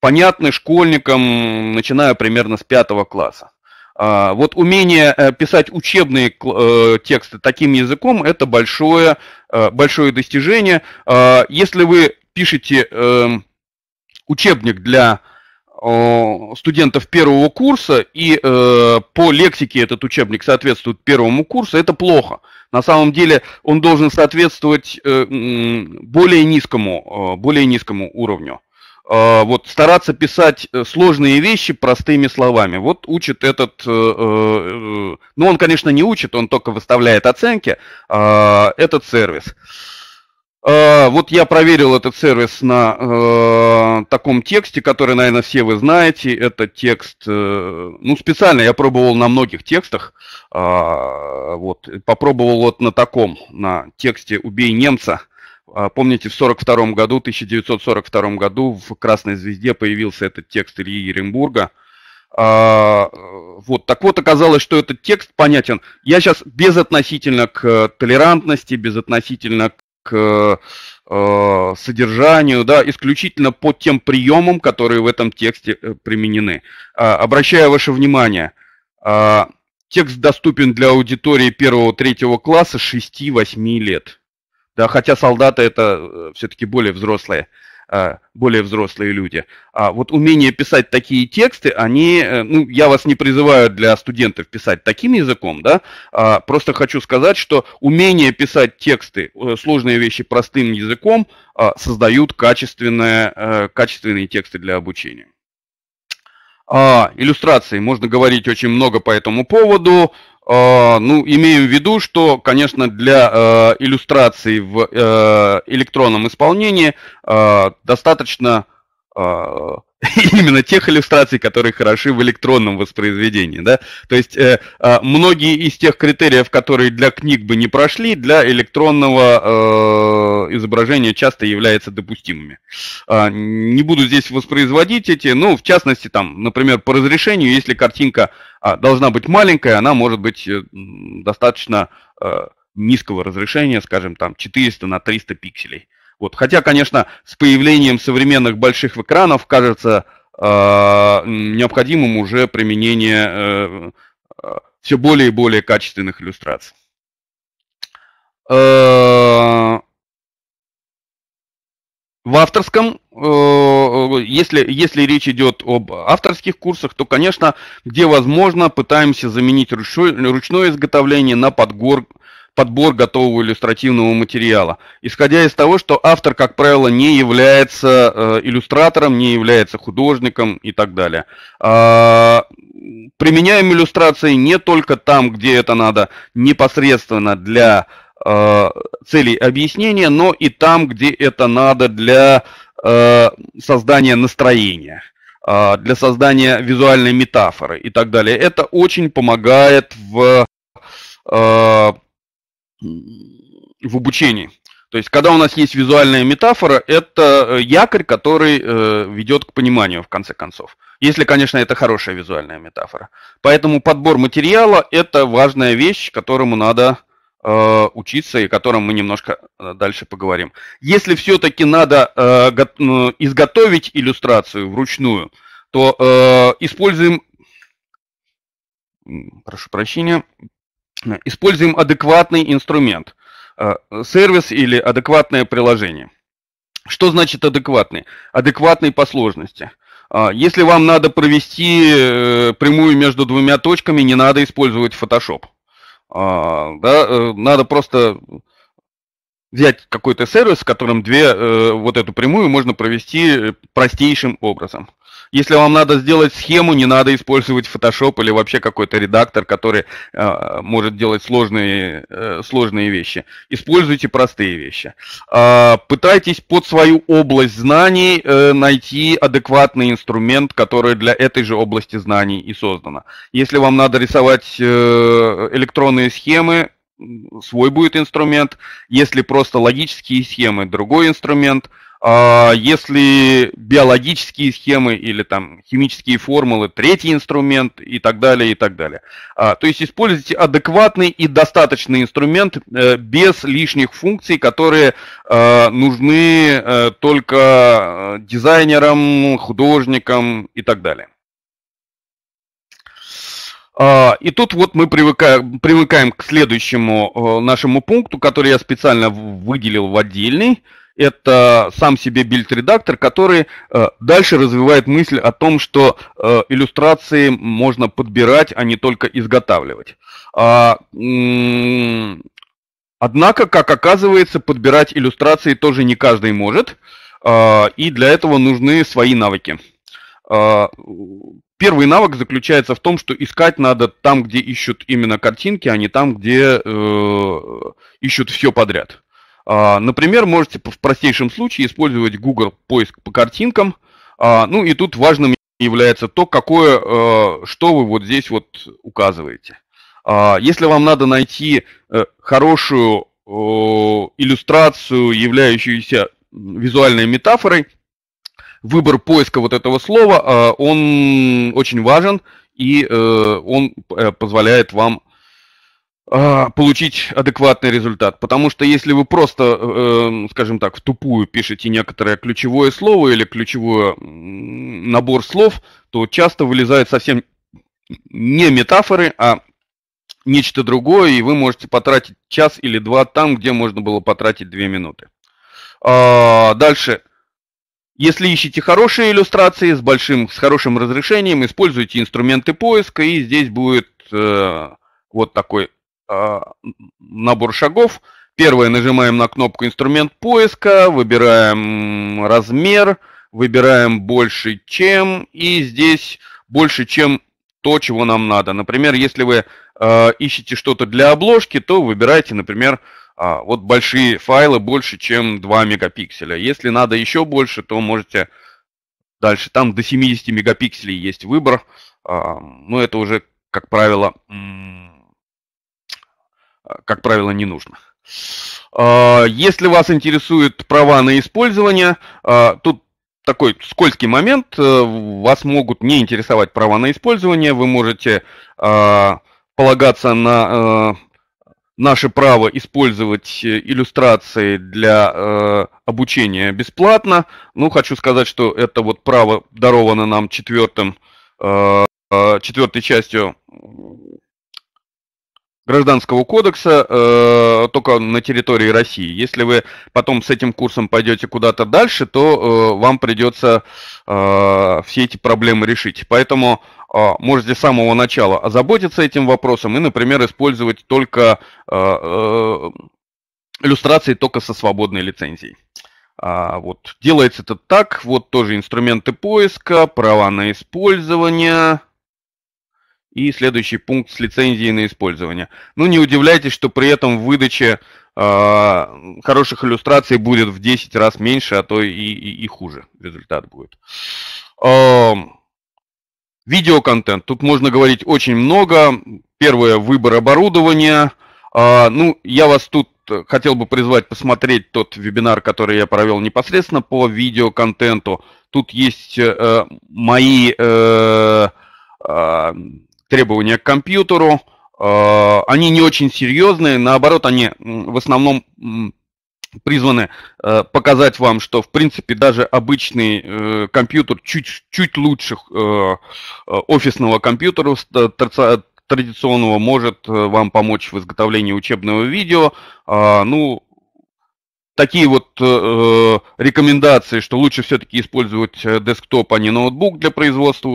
понятны школьникам, начиная примерно с пятого класса. А, вот умение э, писать учебные э, тексты таким языком – это большое, э, большое достижение. А, если вы пишете эм, учебник для студентов первого курса, и по лексике этот учебник соответствует первому курсу, это плохо. На самом деле он должен соответствовать более низкому, более низкому уровню. Э, вот стараться писать э, сложные вещи простыми словами. Вот учит этот, э, ну он, конечно, не учит, он только выставляет оценки, а, этот сервис. А, вот я проверил этот сервис на э, таком тексте, который, наверное, все вы знаете. Это текст, э, ну, специально я пробовал на многих текстах. Э, вот, попробовал вот на таком, на тексте «Убей немца». Э, а, помните, в 42 году, 1942 году в «Красной звезде» появился этот текст Ильи Еренбурга. А, вот, так вот, оказалось, что этот текст понятен. Я сейчас безотносительно к толерантности, безотносительно к э, э, содержанию, да, исключительно по тем приемам, которые в этом тексте э, применены. А, обращаю ваше внимание, текст доступен для аудитории первого-третьего класса 6-8 лет. Да, хотя солдаты это э, все-таки более взрослые, э, более взрослые люди. А вот умение писать такие тексты, они, э, ну, я вас не призываю для студентов писать таким языком, да, а просто хочу сказать, что умение писать тексты, сложные вещи простым языком создают качественные, качественные тексты для обучения. А, иллюстрации можно говорить очень много по этому поводу. А, ну, имеем в виду, что, конечно, для а, иллюстраций в а, электронном исполнении э, достаточно а, именно тех иллюстраций, которые хороши в электронном воспроизведении. Да? То есть э, э, многие из тех критериев, которые для книг бы не прошли, для электронного э, изображения часто являются допустимыми. Э, не буду здесь воспроизводить эти, ну, в частности, там, например, по разрешению, если картинка э, должна быть маленькая, она может быть э, достаточно э, низкого разрешения, скажем, там 400 на 300 пикселей вот. Хотя, конечно, с появлением современных больших экранов кажется э, необходимым уже применение э, э все более и более качественных иллюстраций. Э, в авторском, э, если, если речь идет об авторских курсах, то, конечно, где возможно, пытаемся заменить ручное, ручное изготовление на подгор, подбор готового иллюстративного материала, исходя из того, что автор, как правило, не является э, иллюстратором, не является художником и так далее. А, применяем иллюстрации не только там, где это надо непосредственно для э, целей объяснения, но и там, где это надо для э, создания настроения а, для создания визуальной метафоры и так далее. Это очень помогает в в обучении. То есть, когда у нас есть визуальная метафора, это э, якорь, который э, ведет к пониманию, в конце концов. Если, конечно, это хорошая визуальная метафора. Поэтому подбор материала – это важная вещь, которому надо э, учиться и о котором мы немножко э, дальше поговорим. Если все-таки надо э, изготовить иллюстрацию вручную, то э, используем, прошу прощения, Используем адекватный инструмент, э, сервис или адекватное приложение. Что значит адекватный? Адекватный по сложности. А, если вам надо провести э, прямую между двумя точками, не надо использовать Photoshop. А, да, э, надо просто взять какой-то сервис, в котором две, вот эту прямую можно провести простейшим образом. Если вам надо сделать схему, не надо использовать Photoshop или вообще какой-то редактор, который э, может делать сложные, э, сложные вещи. Используйте простые вещи. Э, пытайтесь под свою область знаний э, найти адекватный инструмент, который для этой же области знаний и создано. Если вам надо рисовать э, электронные схемы, свой будет инструмент. Если просто логические схемы, другой инструмент – а, если биологические схемы или там химические формулы, третий инструмент и так далее, и так далее. А, то есть используйте адекватный и достаточный инструмент э, без лишних функций, которые э, нужны э, только дизайнерам, художникам и так далее. А, и тут вот мы привыкаем, привыкаем к следующему нашему пункту, который я специально выделил в отдельный это сам себе бильд-редактор, который э, дальше развивает мысль о том, что э, иллюстрации можно подбирать, а не только изготавливать. А, однако, как оказывается, подбирать иллюстрации тоже не каждый может, э, и для этого нужны свои навыки. Э, первый навык заключается в том, что искать надо там, где ищут именно картинки, а не там, где э, ищут все подряд. А, например, можете в простейшем случае использовать Google поиск по картинкам. А, ну и тут важным является то, какое, э, что вы вот здесь вот указываете. А, если вам надо найти э, хорошую иллюстрацию, являющуюся визуальной метафорой, выбор поиска вот этого слова, он очень важен, и э, он позволяет вам а, получить адекватный результат. Потому что если вы просто, э, эм, скажем так, в тупую пишете некоторое ключевое слово или ключевой набор слов, то часто вылезают совсем не метафоры, а нечто другое, и вы можете потратить час или два там, где можно было потратить две минуты. А, дальше. Если ищете хорошие иллюстрации с большим, с хорошим разрешением, используйте инструменты поиска, и здесь будет э, вот такой а, набор шагов. Первое нажимаем на кнопку «Инструмент поиска», выбираем размер, выбираем «Больше чем», и здесь «Больше чем» то, чего нам надо. Например, если вы э, ищете что-то для обложки, то выбирайте, например, э, вот большие файлы больше, чем 2 мегапикселя. Если надо еще больше, то можете дальше. Там до 70 мегапикселей есть выбор, э, но ну, это уже, как правило, как правило, не нужно. А, если вас интересуют права на использование, а, тут такой скользкий момент. Э, вас могут не интересовать права на использование. Вы можете а, полагаться на э, наше право использовать э, иллюстрации для э, обучения бесплатно. Ну, хочу сказать, что это вот право даровано нам четвертым, э, четвертой частью Гражданского кодекса э, только на территории России. Если вы потом с этим курсом пойдете куда-то дальше, то э, вам придется э, все эти проблемы решить. Поэтому э, можете с самого начала озаботиться этим вопросом и, например, использовать только э, э, иллюстрации только со свободной лицензией. А, вот делается это так. Вот тоже инструменты поиска, права на использование и следующий пункт с лицензией на использование. Ну, не удивляйтесь, что при этом выдача э, хороших иллюстраций будет в 10 раз меньше, а то и, и, и хуже результат будет. Э, видеоконтент. Тут можно говорить очень много. Первое, выбор оборудования. Э, ну, я вас тут э, хотел бы призвать посмотреть тот вебинар, который я провел непосредственно по видеоконтенту. Тут есть э, э мои... Э, а, требования к компьютеру, э, они не очень серьезные, наоборот, они в основном призваны э, показать вам, что в принципе даже обычный э, компьютер чуть чуть лучше офисного компьютера традиционного может вам помочь в изготовлении учебного видео. А, ну, такие вот э, э, рекомендации, что лучше все-таки использовать э, десктоп, а не ноутбук для производства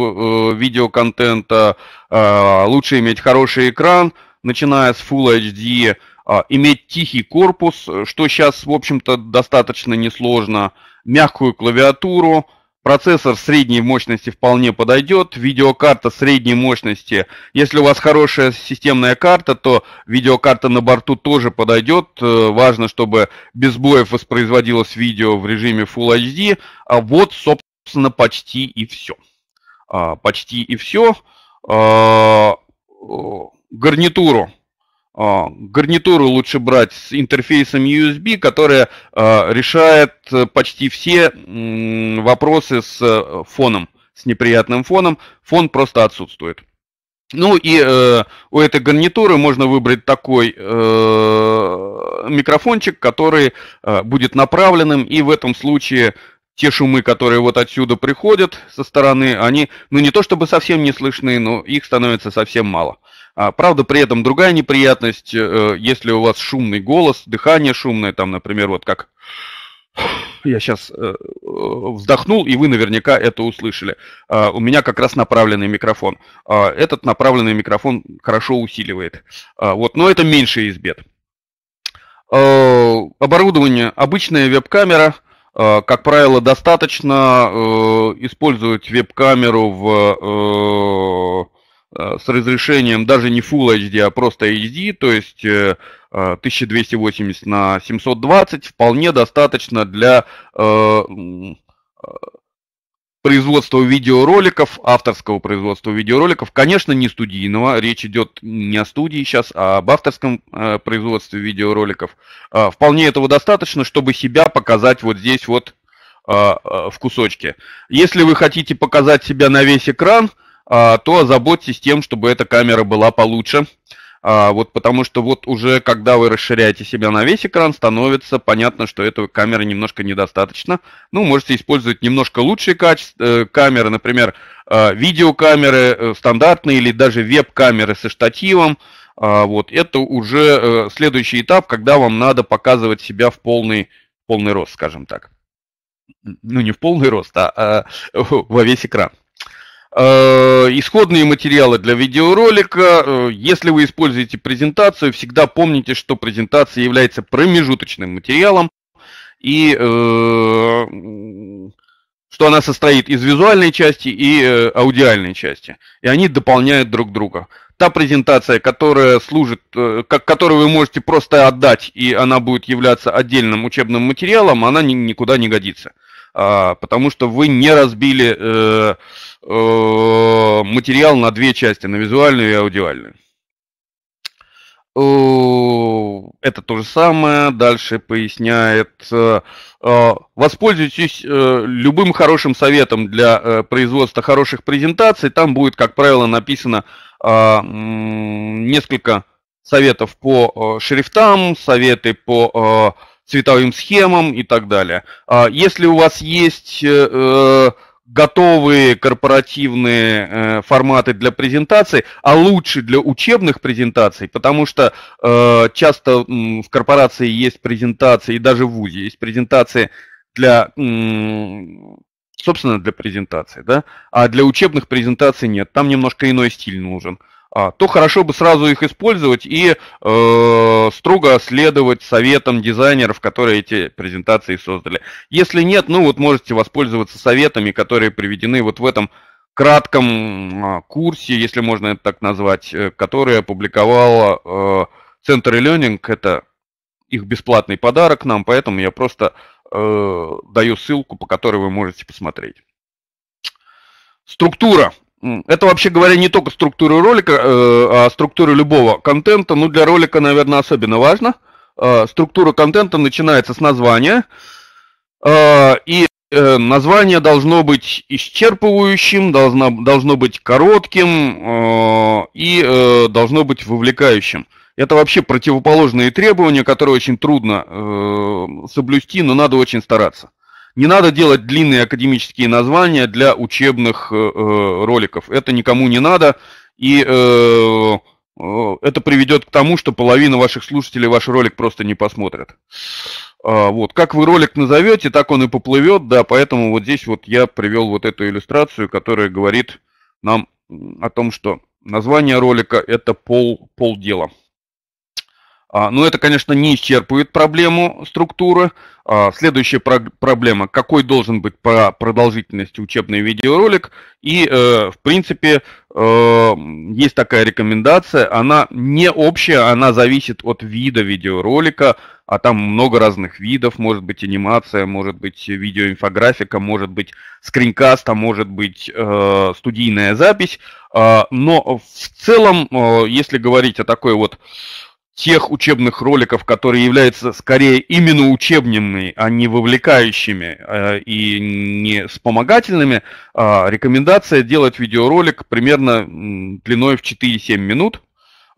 э, видеоконтента, э, лучше иметь хороший экран, начиная с Full HD, э, иметь тихий корпус, э, что сейчас, в общем-то, достаточно несложно, мягкую клавиатуру, э, Процессор средней мощности вполне подойдет, видеокарта средней мощности. Если у вас хорошая системная карта, то видеокарта на борту тоже подойдет. Э, важно, чтобы без боев воспроизводилось видео в режиме Full HD. А вот, собственно, почти и все. А, почти и все. А, гарнитуру а, гарнитуру лучше брать с интерфейсом USB, которая а, решает э, почти все вопросы с э, фоном, с неприятным фоном. Фон просто отсутствует. Ну и э, у этой гарнитуры можно выбрать такой э, микрофончик, который э, будет направленным, и в этом случае те шумы, которые вот отсюда приходят со стороны, они, ну не то чтобы совсем не слышны, но их становится совсем мало. А, правда, при этом другая неприятность, э, э, если у вас шумный голос, дыхание шумное, там, например, вот как я сейчас э, вздохнул, и вы наверняка это услышали. А, у меня как раз направленный микрофон. А, этот направленный микрофон хорошо усиливает. А, вот, но это меньше из бед. оборудование, обычная веб-камера, как правило, достаточно использовать веб-камеру в... Э, с разрешением даже не Full HD, а просто HD, то есть 1280 э, э, на 720 вполне достаточно для производства видеороликов, авторского производства видеороликов, конечно, не студийного, речь идет не о студии сейчас, а об авторском производстве видеороликов. вполне этого достаточно, чтобы себя показать вот здесь вот в кусочке. Если вы хотите показать себя на весь экран, а, то озаботьтесь тем, чтобы эта камера была получше. А, вот потому что вот уже когда вы расширяете себя на весь экран, становится понятно, что этого камеры немножко недостаточно. Ну, можете использовать немножко лучшие качества, э, камеры, например, а, видеокамеры э, стандартные или даже веб-камеры со штативом. Вот это уже э, следующий этап, когда вам надо показывать себя в полный, полный рост, скажем так. Ну, не в полный рост, а во весь экран. Э, исходные материалы для видеоролика. Э, если вы используете презентацию, всегда помните, что презентация является промежуточным материалом и э, что она состоит из визуальной части и аудиальной части. И они дополняют друг друга. Та презентация, которая служит, как, которую вы можете просто отдать, и она будет являться отдельным учебным материалом, она ни, никуда не годится. А, потому что вы не разбили э, э, материал на две части, на визуальную и аудиальную. Это то же самое, дальше поясняет. Э, воспользуйтесь любым хорошим советом для производства хороших презентаций. Там будет, как правило, написано а, несколько советов по шрифтам, советы по цветовым схемам и так далее. А если у вас есть э, э, готовые корпоративные э, форматы для презентаций, а лучше для учебных презентаций, потому что э, часто м, в корпорации есть презентации, и даже в ВУЗе есть презентации для, м, собственно, для презентации, да, а для учебных презентаций нет, там немножко иной стиль нужен. Э, а, то хорошо бы сразу их использовать и э, строго следовать советам дизайнеров, которые эти презентации создали. Если нет, ну вот можете воспользоваться советами, которые приведены вот в этом кратком а, курсе, если можно это так назвать, э, который опубликовал Центр э, Learning. Это их бесплатный подарок нам, поэтому я просто э, даю ссылку, по которой вы можете посмотреть. Структура. Это, вообще говоря, не только структура ролика, э, а структура любого контента. Ну, для ролика, наверное, особенно важно. Э, структура контента начинается с названия. Э, и название должно быть исчерпывающим, должно, должно быть коротким и должно быть вовлекающим. Это вообще противоположные требования, которые очень трудно соблюсти, но надо очень стараться. Не надо делать длинные академические названия для учебных э, э, роликов. Это никому не надо. И э, э, это приведет к тому, что половина ваших слушателей ваш ролик просто не посмотрят. А, вот. Как вы ролик назовете, так он и поплывет, да, поэтому вот здесь вот я привел вот эту иллюстрацию, которая говорит нам о том, что название ролика это пол, пол дела. А, но ну, это, конечно, не исчерпывает проблему структуры. А, следующая проблема, какой должен быть по продолжительности учебный видеоролик. И, э, в принципе, э, есть такая рекомендация, она не общая, она зависит от вида видеоролика, а там много разных видов, может быть анимация, может быть видеоинфографика, может быть скринкаст, а может быть э, студийная запись. А, но в целом, если говорить о такой вот тех учебных роликов, которые являются скорее именно учебными, а не вовлекающими э, и не вспомогательными, э, рекомендация делать видеоролик примерно длиной в 4-7 минут.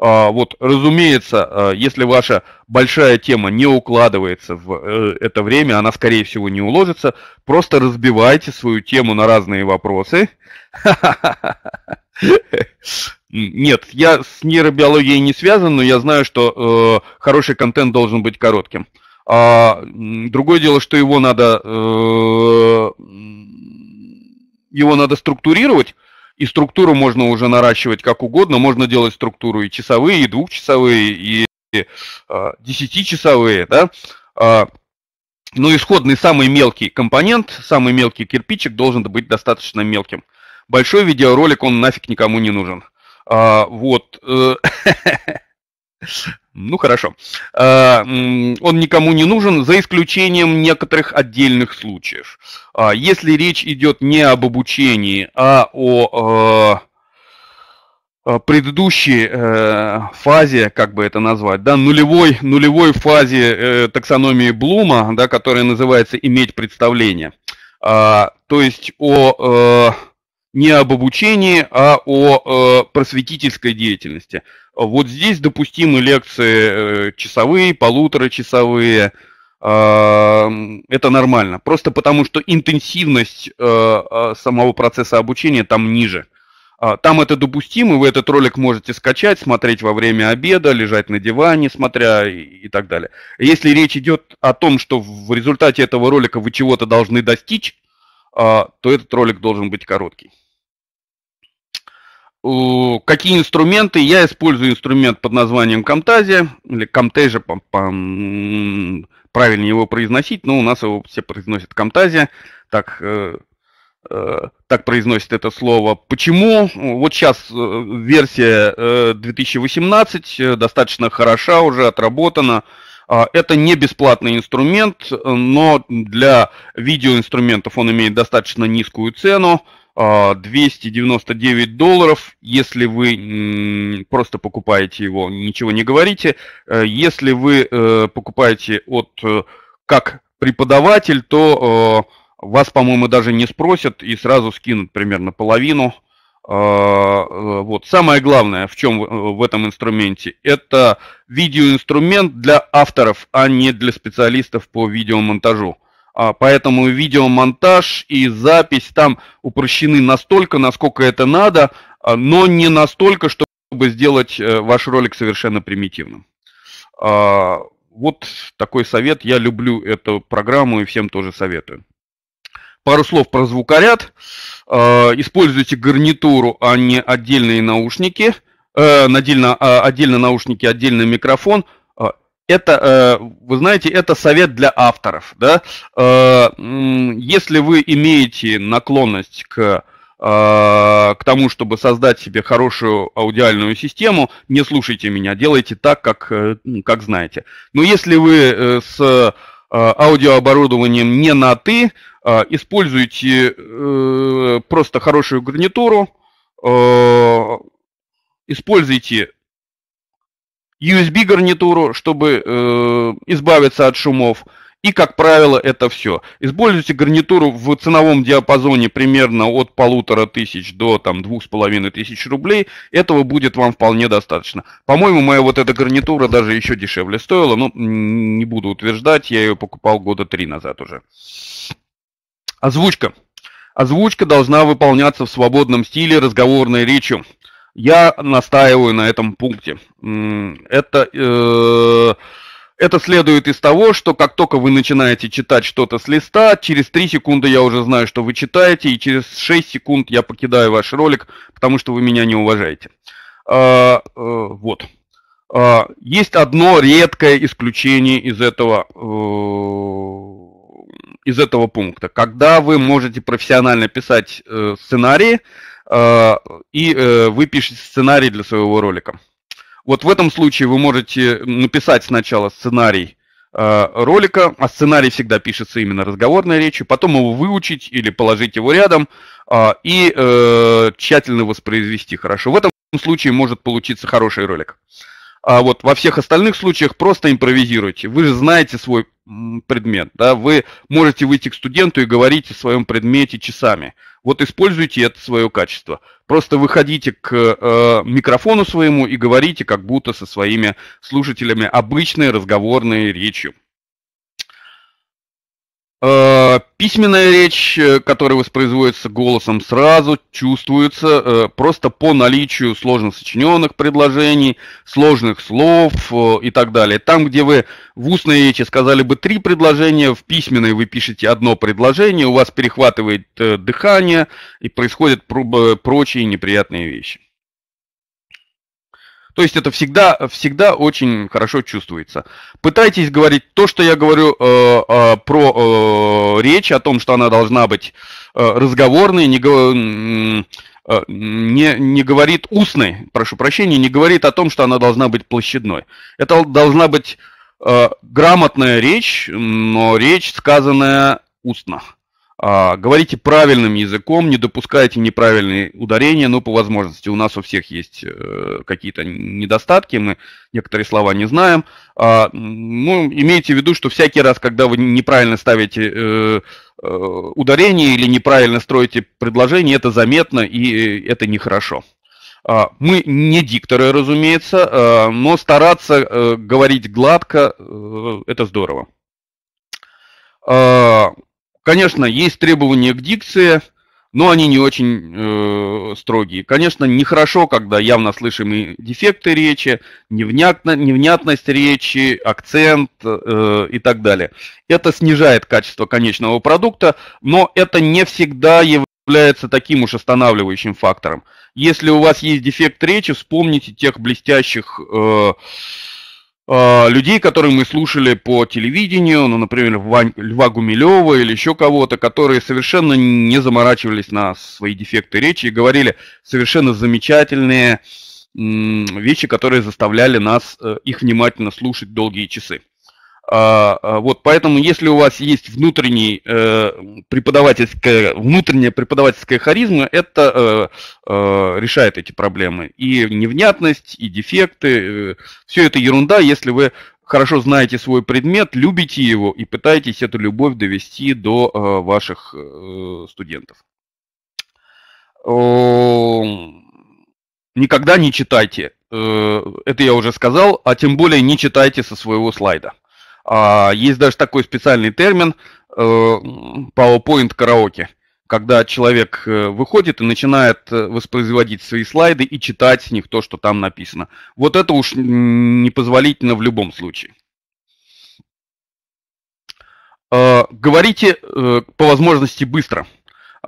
Э, вот, разумеется, э, если ваша большая тема не укладывается в э, это время, она, скорее всего, не уложится, просто разбивайте свою тему на разные вопросы. Нет, я с нейробиологией не связан, но я знаю, что э, хороший контент должен быть коротким. А, другое дело, что его надо, э, его надо структурировать, и структуру можно уже наращивать как угодно, можно делать структуру и часовые, и двухчасовые, и э, десятичасовые, да, а, но исходный самый мелкий компонент, самый мелкий кирпичик должен быть достаточно мелким. Большой видеоролик, он нафиг никому не нужен. А, вот. Э, ну хорошо. А, он никому не нужен, за исключением некоторых отдельных случаев. А, если речь идет не об обучении, а о э, предыдущей э, фазе, как бы это назвать, да, нулевой, нулевой фазе таксономии Блума, да, которая называется «иметь представление». А, то есть о не об обучении, а о э, просветительской деятельности. Вот здесь допустимы лекции э, часовые, полуторачасовые. Э, это нормально. Просто потому, что интенсивность э, а, самого процесса обучения там ниже. А, там это допустимо, вы этот ролик можете скачать, смотреть во время обеда, лежать на диване, смотря и, и так далее. Если речь идет о том, что в результате этого ролика вы чего-то должны достичь, то этот ролик должен быть короткий какие инструменты? Я использую инструмент под названием Camtasia, или Camtasia, пам -пам, правильнее его произносить, но у нас его все произносят Camtasia, так, э, э, так произносит это слово. Почему? Вот сейчас э, версия 2018 э, достаточно хороша, уже отработана. А, это не бесплатный инструмент, но для видеоинструментов он имеет достаточно низкую цену. 299 а, долларов, если вы просто покупаете его, ничего не говорите. Э, если вы э, покупаете от э, как преподаватель, то вас, по-моему, даже не спросят и сразу скинут примерно половину. А, вот. Самое главное, в чем в этом инструменте, это видеоинструмент для авторов, а не для специалистов по видеомонтажу. А, поэтому видеомонтаж и запись там упрощены настолько, насколько это надо, а, но не настолько, чтобы сделать э, ваш ролик совершенно примитивным. А, вот такой совет. Я люблю эту программу и всем тоже советую. Пару слов про звукоряд. Используйте гарнитуру, а не отдельные наушники. Отдельно, э, отдельно наушники, отдельный микрофон – это, э, вы знаете, это совет для авторов. Да? Э, если вы имеете наклонность к э, к тому, чтобы создать себе хорошую аудиальную систему, не слушайте меня, делайте так, как, ну, как знаете. Но если вы с аудиооборудованием не на «ты», используйте просто хорошую гарнитуру, используйте USB-гарнитуру, чтобы э, избавиться от шумов. И, как правило, это все. Используйте гарнитуру в ценовом диапазоне примерно от полутора тысяч до там двух с половиной тысяч рублей. Этого будет вам вполне достаточно. По-моему, моя вот эта гарнитура даже еще дешевле стоила. но не буду утверждать, я ее покупал года три назад уже. Озвучка. Озвучка должна выполняться в свободном стиле разговорной речью. Я настаиваю на этом пункте. Это, э, это следует из того, что как только вы начинаете читать что-то с листа, через 3 секунды я уже знаю, что вы читаете, и через 6 секунд я покидаю ваш ролик, потому что вы меня не уважаете. Э, э, вот. Э, есть одно редкое исключение из этого, э, из этого пункта. Когда вы можете профессионально писать э, сценарии, Э, и э, вы пишете сценарий для своего ролика. Вот в этом случае вы можете написать сначала сценарий э, ролика, а сценарий всегда пишется именно разговорной речью, потом его выучить или положить его рядом и тщательно воспроизвести хорошо. В этом случае может получиться хороший ролик. А вот во всех остальных случаях просто импровизируйте. Вы же знаете свой предмет, да, вы можете выйти к студенту и говорить о своем предмете часами. Вот используйте это свое качество. Просто выходите к э, микрофону своему и говорите как будто со своими слушателями обычной разговорной речью. Э, письменная речь, э, которая воспроизводится голосом сразу, чувствуется э, просто по наличию сложно сочиненных предложений, сложных слов и так далее. Там, где вы в устной речи сказали бы три предложения, в письменной вы пишете одно предложение, у вас перехватывает дыхание и происходят прочие неприятные вещи. То есть это всегда, всегда очень хорошо чувствуется. Пытайтесь говорить то, что я говорю э, э, про э, речь, о том, что она должна быть э, разговорной, не, э, не, не говорит устной, прошу прощения, не говорит о том, что она должна быть площадной. Это должна быть э, грамотная речь, но речь сказанная устно. А, говорите правильным языком, не допускайте неправильные ударения, но ну, по возможности. У нас у всех есть э, какие-то недостатки, мы некоторые слова не знаем. А, ну, имейте в виду, что всякий раз, когда вы неправильно ставите э, э ударение или неправильно строите предложение, это заметно и э, это нехорошо. А, мы не дикторы, разумеется, а, но стараться говорить гладко – это здорово. Конечно, есть требования к дикции, но они не очень э, строгие. Конечно, нехорошо, когда явно слышим дефекты речи, невнятно, невнятность речи, акцент э, и так далее. Это снижает качество конечного продукта, но это не всегда является таким уж останавливающим фактором. Если у вас есть дефект речи, вспомните тех блестящих э, Э, людей, которые мы слушали по телевидению, ну, например, Льва, Льва Гумилева или еще кого-то, которые совершенно не заморачивались на свои дефекты речи и говорили совершенно замечательные вещи, которые заставляли нас э, их внимательно слушать долгие часы. А, а, вот, поэтому, если у вас есть внутренний, э, преподавательская, внутренняя преподавательская харизма, это э, э, решает эти проблемы. И невнятность, и дефекты, э, все это ерунда, если вы хорошо знаете свой предмет, любите его и пытаетесь эту любовь довести до э, ваших э, студентов. Никогда не читайте, это я уже сказал, а тем более не читайте со своего слайда. А, есть даже такой специальный термин э, PowerPoint караоке, когда человек э, выходит и начинает э, воспроизводить свои слайды и читать с них то, что там написано. Вот это уж непозволительно в любом случае. А, говорите по возможности быстро –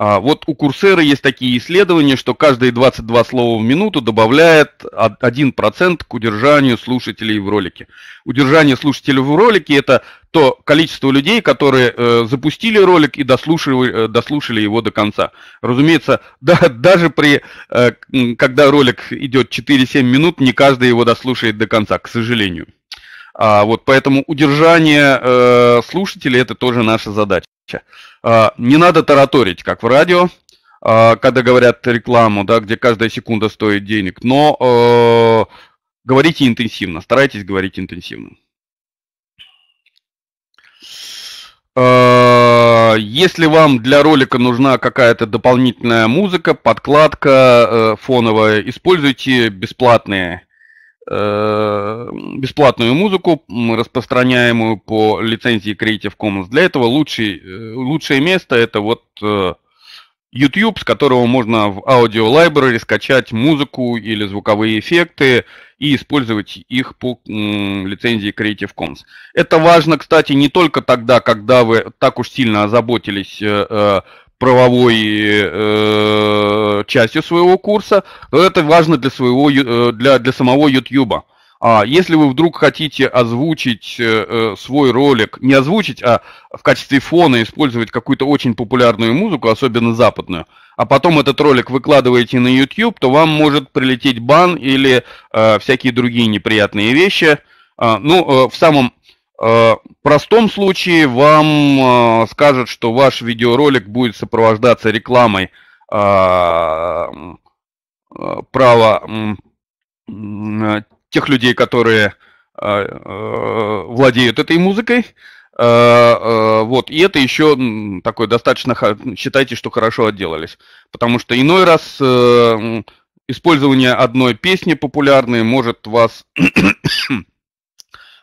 а, вот у Курсера есть такие исследования, что каждые 22 слова в минуту добавляет 1% к удержанию слушателей в ролике. Удержание слушателей в ролике – это то количество людей, которые э, запустили ролик и дослушали, э, дослушали его до конца. Разумеется, да, даже при, э, когда ролик идет 4-7 минут, не каждый его дослушает до конца, к сожалению. А, вот поэтому удержание э, слушателей это тоже наша задача. А, не надо тараторить, как в радио, а, когда говорят рекламу, да, где каждая секунда стоит денег, но э, говорите интенсивно, старайтесь говорить интенсивно. А, если вам для ролика нужна какая-то дополнительная музыка, подкладка э, фоновая, используйте бесплатные Э, бесплатную музыку, распространяемую по лицензии Creative Commons. Для этого лучший, э, лучшее место это вот э, YouTube, с которого можно в аудио library скачать музыку или звуковые эффекты и использовать их по лицензии Creative Commons. Это важно, кстати, не только тогда, когда вы так уж сильно озаботились правовой э, частью своего курса, но это важно для, своего, э, для, для самого YouTube. А если вы вдруг хотите озвучить э, э, свой ролик, не озвучить, а в качестве фона использовать какую-то очень популярную музыку, особенно западную, а потом этот ролик выкладываете на YouTube, то вам может прилететь бан или э, всякие другие неприятные вещи. Э, ну, э, в самом Э, в простом случае вам э, скажут, что ваш видеоролик будет сопровождаться рекламой э, права тех людей, которые владеют этой музыкой. Вот, и это еще такой достаточно, считайте, что хорошо отделались. Потому что иной раз использование одной песни популярной может вас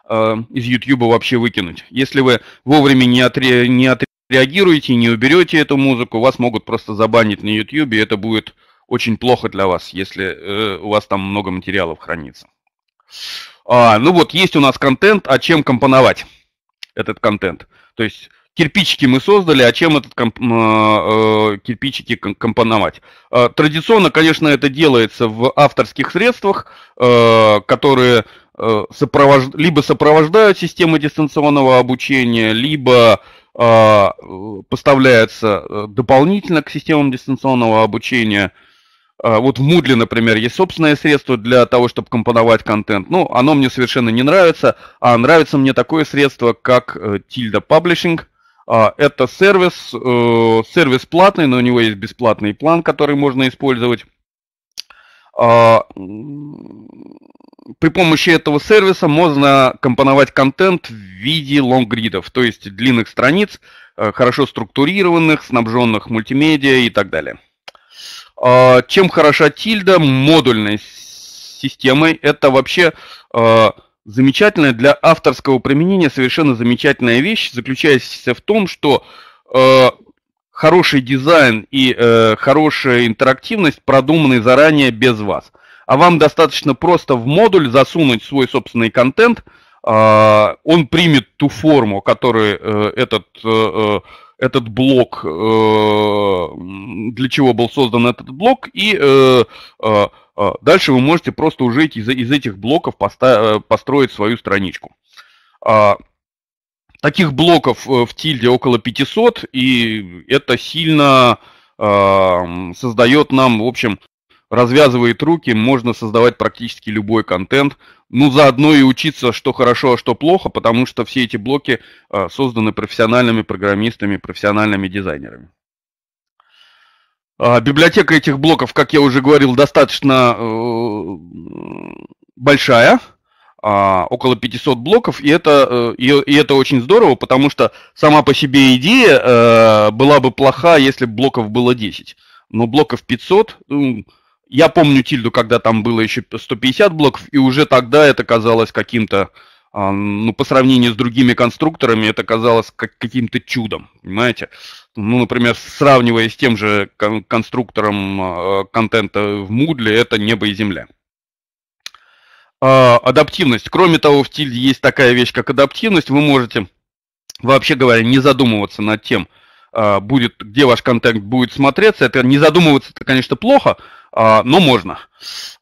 э, из YouTube вообще выкинуть. Если вы вовремя не, отре, не отреагируете, не уберете эту музыку, вас могут просто забанить на YouTube, и это будет очень плохо для вас, если э, у вас там много материалов хранится. А, ну вот, есть у нас контент, а чем компоновать этот контент? То есть кирпичики мы создали, а чем этот комп, э, э кирпичики компоновать? Э, традиционно, конечно, это делается в авторских средствах, э, которые Э, сопровож... либо сопровождают системы дистанционного обучения, либо а, э, поставляются дополнительно к системам дистанционного обучения. А, вот в Moodle, например, есть собственное средство для того, чтобы компоновать контент. Ну, оно мне совершенно не нравится, а нравится мне такое средство, как э, Tilda Publishing. А, это сервис, э, сервис платный, но у него есть бесплатный план, который можно использовать при помощи этого сервиса можно компоновать контент в виде лонгридов, то есть длинных страниц, э, хорошо структурированных, снабженных мультимедиа и так далее. А, чем хороша тильда модульной системой? Это вообще э, замечательная для авторского применения совершенно замечательная вещь, заключающаяся в том, что э, хороший дизайн и хорошая интерактивность продуманы заранее без вас – а вам достаточно просто в модуль засунуть свой собственный контент, а, он примет ту форму, которую э, этот, э, э, этот блок, для чего был создан этот блок, и дальше вы можете просто уже из, из этих блоков построить свою страничку. А, таких блоков в тильде около 500, и это сильно создает нам, в общем, развязывает руки, можно создавать практически любой контент. Ну, заодно и учиться, что хорошо, а что плохо, потому что все эти блоки э, созданы профессиональными программистами, профессиональными дизайнерами. Э, библиотека этих блоков, как я уже говорил, достаточно э, большая, а, около 500 блоков, и это, э, и, и это очень здорово, потому что сама по себе идея э, была бы плоха, если бы блоков было 10. Но блоков 500... Ну, я помню Тильду, когда там было еще 150 блоков, и уже тогда это казалось каким-то, а, ну, по сравнению с другими конструкторами, это казалось как каким-то чудом, понимаете? Ну, например, сравнивая с тем же конструктором а, контента в Moodle, это небо и земля. А, адаптивность. Кроме того, в Тильде есть такая вещь, как адаптивность. Вы можете, вообще говоря, не задумываться над тем, будет, где ваш контент будет смотреться. Это не задумываться, это, конечно, плохо, а, но можно.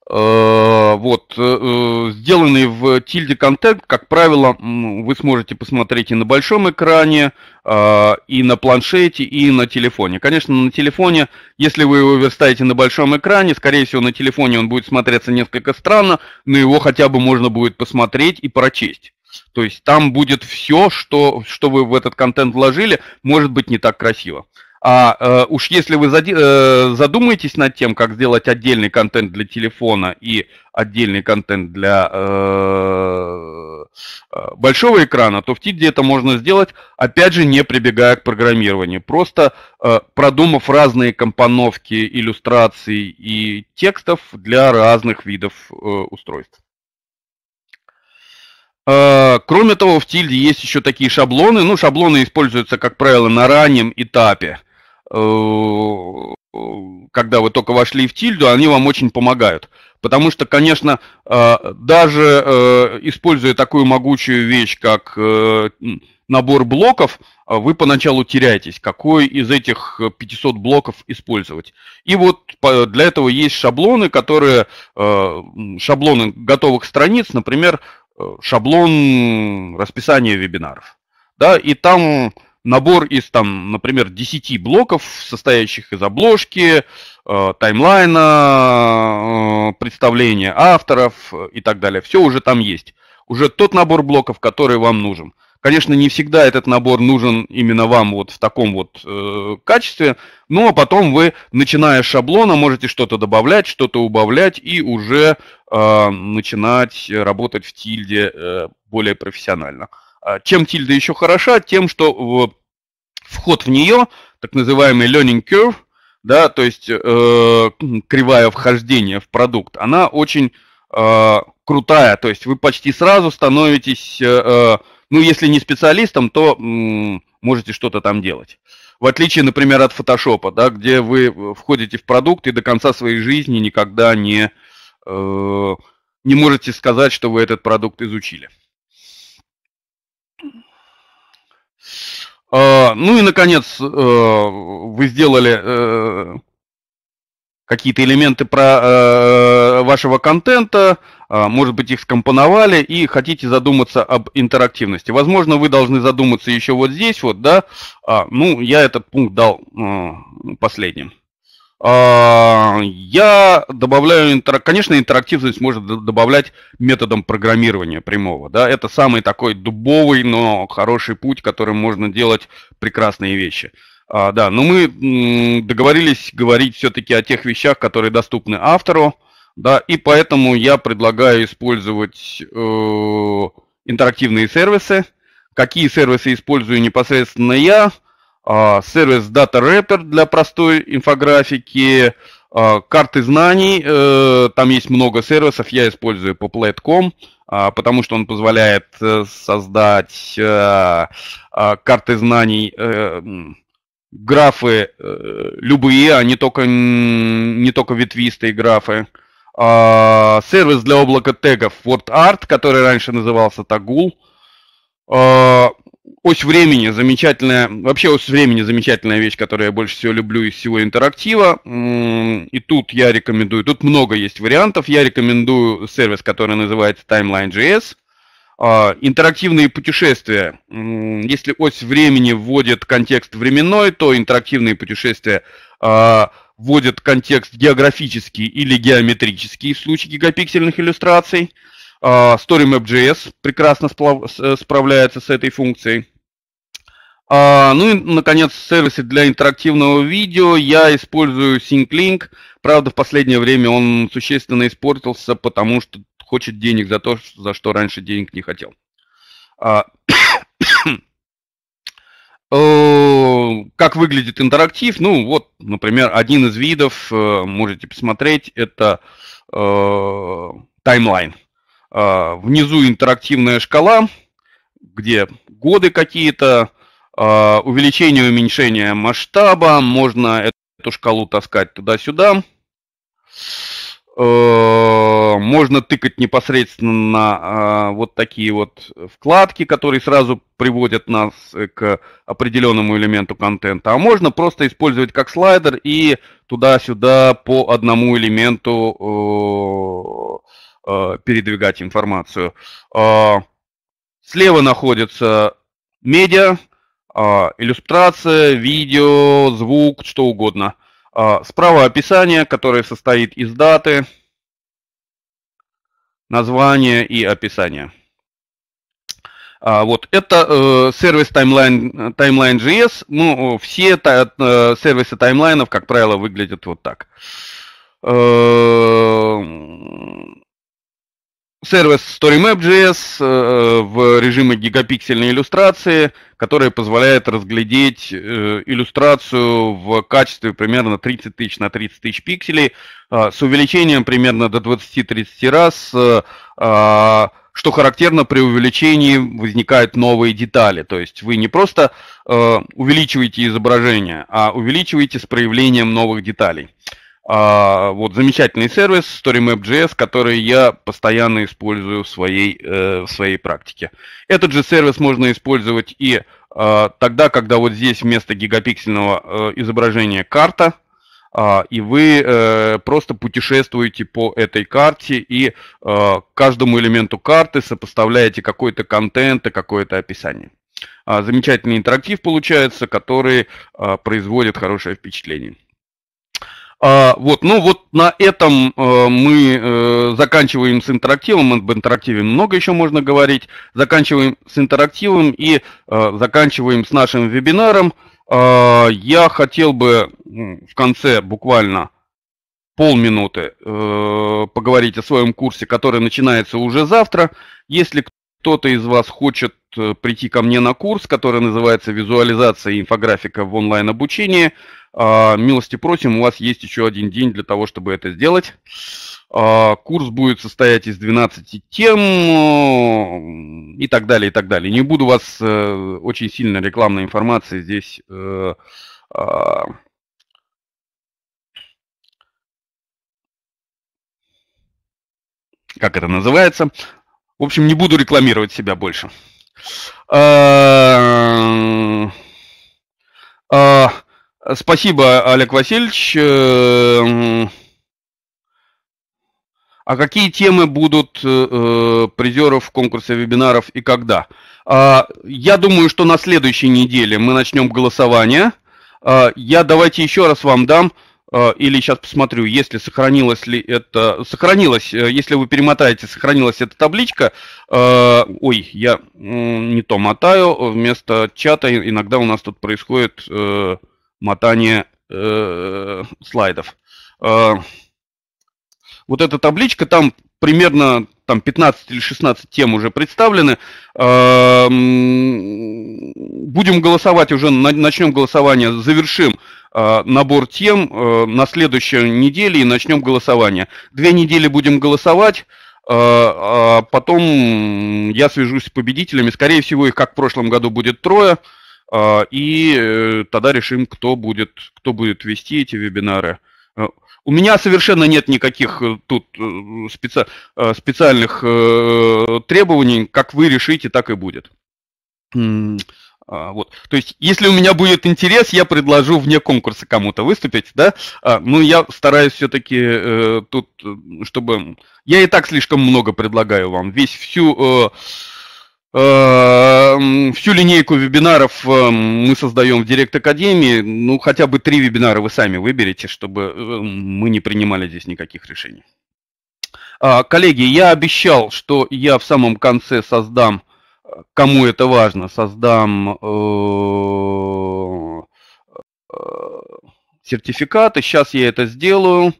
Э, вот, э, э, сделанный в тильде контент, как правило, вы сможете посмотреть и на большом экране, а, и на планшете, и на телефоне. Конечно, на телефоне, если вы его верстаете на большом экране, скорее всего, на телефоне он будет смотреться несколько странно, но его хотя бы можно будет посмотреть и прочесть. То есть там будет все, что, что вы в этот контент вложили, может быть не так красиво. А э, уж если вы зади- э, задумаетесь над тем, как сделать отдельный контент для телефона и отдельный контент для э, э большого экрана, то в TIDE это можно сделать, опять же, не прибегая к программированию. Просто э, продумав разные компоновки, иллюстраций и текстов для разных видов э, устройств. Э, кроме того, в тильде есть еще такие шаблоны. Ну, шаблоны используются, как правило, на раннем этапе Э, когда вы только вошли в тильду, они вам очень помогают. Потому что, конечно, э, даже э, используя такую могучую вещь, как набор блоков, вы поначалу теряетесь, какой из этих 500 блоков использовать. И вот для этого есть шаблоны, которые, шаблоны готовых страниц, например, шаблон расписания вебинаров. Да, и там набор из, там, например, 10 блоков, состоящих из обложки, э, таймлайна, э, представления авторов э, и так далее. Все уже там есть. Уже тот набор блоков, который вам нужен. Конечно, не всегда этот набор нужен именно вам вот в таком вот э, качестве, но потом вы, начиная с шаблона, можете что-то добавлять, что-то убавлять и уже э, начинать работать в тильде э, более профессионально. Э, а, чем тильда еще хороша? Тем, что вход в нее, так называемый learning curve, да, то есть э, кривая вхождения в продукт, она очень э, крутая, то есть вы почти сразу становитесь, э, э ну, если не специалистом, то э, можете что-то там делать. В отличие, например, от фотошопа, да, где вы э, входите в продукт и до конца своей жизни никогда не, э, не можете сказать, что вы этот продукт изучили. А, ну и, наконец, э, вы сделали э, какие-то элементы про э, вашего контента, а, может быть, их скомпоновали и хотите задуматься об интерактивности. Возможно, вы должны задуматься еще вот здесь вот, да? А, ну, я этот пункт дал последним. А, я добавляю, интер... конечно, интерактивность можно добавлять методом программирования прямого. Да? Это самый такой дубовый, но хороший путь, которым можно делать прекрасные вещи. А, да, но мы договорились говорить все-таки о тех вещах, которые доступны автору, да, и поэтому я предлагаю использовать э, интерактивные сервисы. Какие сервисы использую непосредственно я – а, сервис Data Wrapper для простой инфографики, а, карты знаний, э, там есть много сервисов, я использую по а, потому что он позволяет э, создать э, карты знаний, графы любые, а не только, не только ветвистые графы. Сервис для облака тегов WordArt, который раньше назывался Tagul ось времени замечательная, вообще ось времени замечательная вещь, которую я больше всего люблю из всего интерактива. И тут я рекомендую, тут много есть вариантов. Я рекомендую сервис, который называется Timeline.js. А, интерактивные путешествия. Если ось времени вводит контекст временной, то интерактивные путешествия а, вводят контекст географический или геометрический в случае гигапиксельных иллюстраций – а, StoryMap.js прекрасно э, справляется с этой функцией. А, ну и, наконец, сервисы для интерактивного видео. Я использую SyncLink. Правда, в последнее время он существенно испортился, потому что хочет денег за то, за что раньше денег не хотел. А, э, как выглядит интерактив? Ну, вот, например, один из видов, э, можете посмотреть, это таймлайн. А, внизу интерактивная шкала, где годы какие-то, а, увеличение и уменьшение масштаба, можно эту шкалу таскать туда-сюда. А, можно тыкать непосредственно на вот такие вот вкладки, которые сразу приводят нас э, к определенному элементу контента. А можно просто использовать как слайдер и туда-сюда по одному элементу Э, передвигать информацию. А, слева находится медиа, а, иллюстрация, видео, звук, что угодно. А, справа описание, которое состоит из даты, названия и описания. вот это э, сервис Timeline, timeline Timeline.js. Ну, все та, э, сервисы таймлайнов, как правило, выглядят вот так. Э, сервис StoryMap.js э, в режиме гигапиксельной иллюстрации, который позволяет разглядеть э, иллюстрацию в качестве примерно 30 тысяч на 30 тысяч пикселей э, с увеличением примерно до 20-30 раз э, что характерно, при увеличении возникают новые детали. То есть вы не просто увеличиваете изображение, а увеличиваете с проявлением новых деталей. А, вот замечательный сервис StoryMap.js, который я постоянно использую в своей, э, в своей практике. Этот же сервис можно использовать и а, тогда, когда вот здесь вместо гигапиксельного э, изображения карта, а, и вы э, просто путешествуете по этой карте и каждому элементу карты сопоставляете какой-то контент и какое-то описание. Замечательный интерактив получается, который производит хорошее впечатление. А, вот, ну вот на этом э, мы э, заканчиваем с интерактивом. Об интерактиве много еще можно говорить. Заканчиваем с интерактивом и э, заканчиваем с нашим вебинаром. А, я хотел бы в конце буквально полминуты поговорить о своем курсе, который начинается уже завтра. Если кто-то из вас хочет э, прийти ко мне на курс, который называется «Визуализация и инфографика в онлайн-обучении», а, милости просим, у вас есть еще один день для того, чтобы это сделать. А, курс будет состоять из 12 тем э, и так далее, и так далее. Не буду вас э, очень сильно рекламной информации здесь а, как это называется, в общем, не буду рекламировать себя больше. А, а, спасибо, Олег Васильевич. А, а какие темы будут э, призеров конкурса вебинаров и когда? Э, я думаю, что на следующей неделе мы начнем голосование. Э, я давайте еще раз вам дам Э, или сейчас посмотрю, если сохранилось ли это, сохранилось э, если вы перемотаете, сохранилась эта табличка, э, ой, я не то мотаю, вместо чата иногда у нас тут происходит мотание слайдов. Вот эта табличка, там примерно там 15 или 16 тем уже представлены. Будем голосовать уже, начнем голосование, завершим Э, набор тем э, на следующей неделе и начнем голосование. Две недели будем голосовать, э, а потом я свяжусь с победителями. Скорее всего, их, как в прошлом году, будет трое. И тогда решим, кто будет, кто будет вести эти вебинары. У меня совершенно нет никаких тут специ... специальных требований. Как вы решите, так и будет. А, вот. То есть, если у меня будет интерес, я предложу вне конкурса кому-то выступить, да? А, но я стараюсь все-таки э, тут, э, чтобы... Я и так слишком много предлагаю вам. Весь всю... Э, э, всю линейку вебинаров э, мы создаем в Директ Академии. Ну, хотя бы три вебинара вы сами выберете, чтобы э, мы не принимали здесь никаких решений. А, коллеги, я обещал, что я в самом конце создам кому это важно, создам э, э, сертификаты. Сейчас я это сделаю.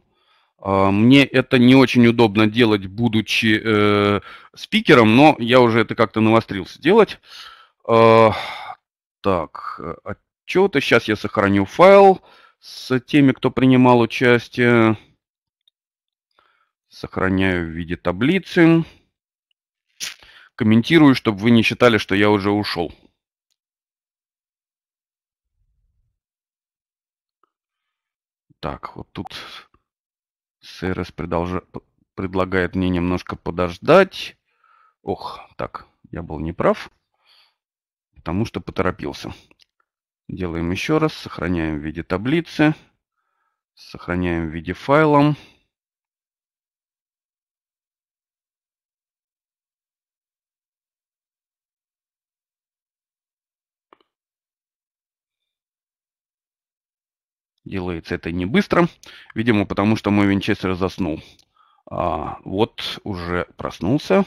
А, мне это не очень удобно делать, будучи э, спикером, но я уже это как-то навострился делать. Э, так, отчеты. Сейчас я сохраню файл с теми, кто принимал участие. Сохраняю в виде таблицы. Комментирую, чтобы вы не считали, что я уже ушел. Так, вот тут Серес продолж... предлагает мне немножко подождать. Ох, так, я был неправ, потому что поторопился. Делаем еще раз, сохраняем в виде таблицы, сохраняем в виде файла. Делается это не быстро, видимо, потому что мой винчестер заснул. А, вот уже проснулся.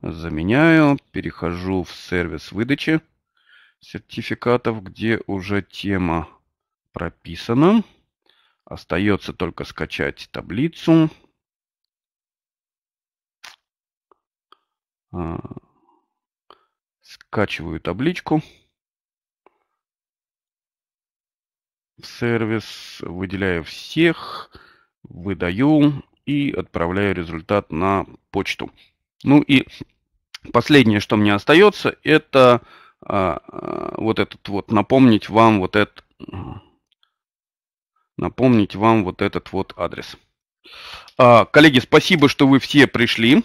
Заменяю, перехожу в сервис выдачи сертификатов, где уже тема прописана. Остается только скачать таблицу. А, скачиваю табличку. сервис, выделяю всех, выдаю и отправляю результат на почту. Ну и последнее, что мне остается, это а, а вот этот вот напомнить вам вот этот напомнить вам вот этот вот адрес. А, коллеги, спасибо, что вы все пришли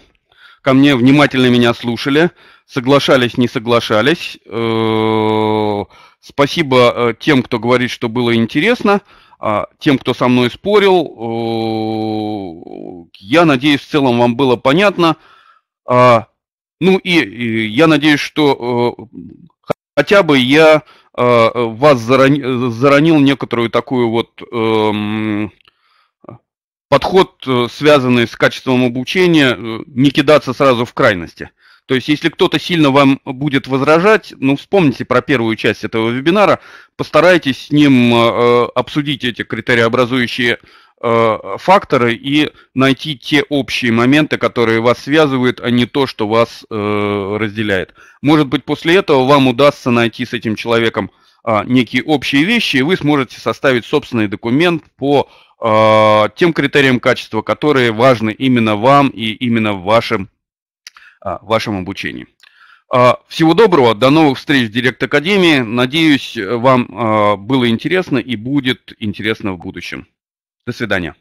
ко мне, внимательно меня слушали, соглашались, не соглашались. Э -э Спасибо э, тем, кто говорит, что было интересно, а, тем, кто со мной спорил. Я надеюсь, в целом вам было понятно. А, ну и я надеюсь, что э, хотя бы я э, вас заронил некоторую такую вот эм, подход, связанный с качеством обучения, не кидаться сразу в крайности – то есть, если кто-то сильно вам будет возражать, ну, вспомните про первую часть этого вебинара, постарайтесь с ним э, э обсудить эти критериообразующие э, факторы и найти те общие моменты, которые вас связывают, а не то, что вас э, разделяет. Может быть, после этого вам удастся найти с этим человеком э, некие общие вещи, и вы сможете составить собственный документ по э, тем критериям качества, которые важны именно вам и именно вашим а, вашем обучении. А, всего доброго, до новых встреч в Директ Академии. Надеюсь, вам а, было интересно и будет интересно в будущем. До свидания.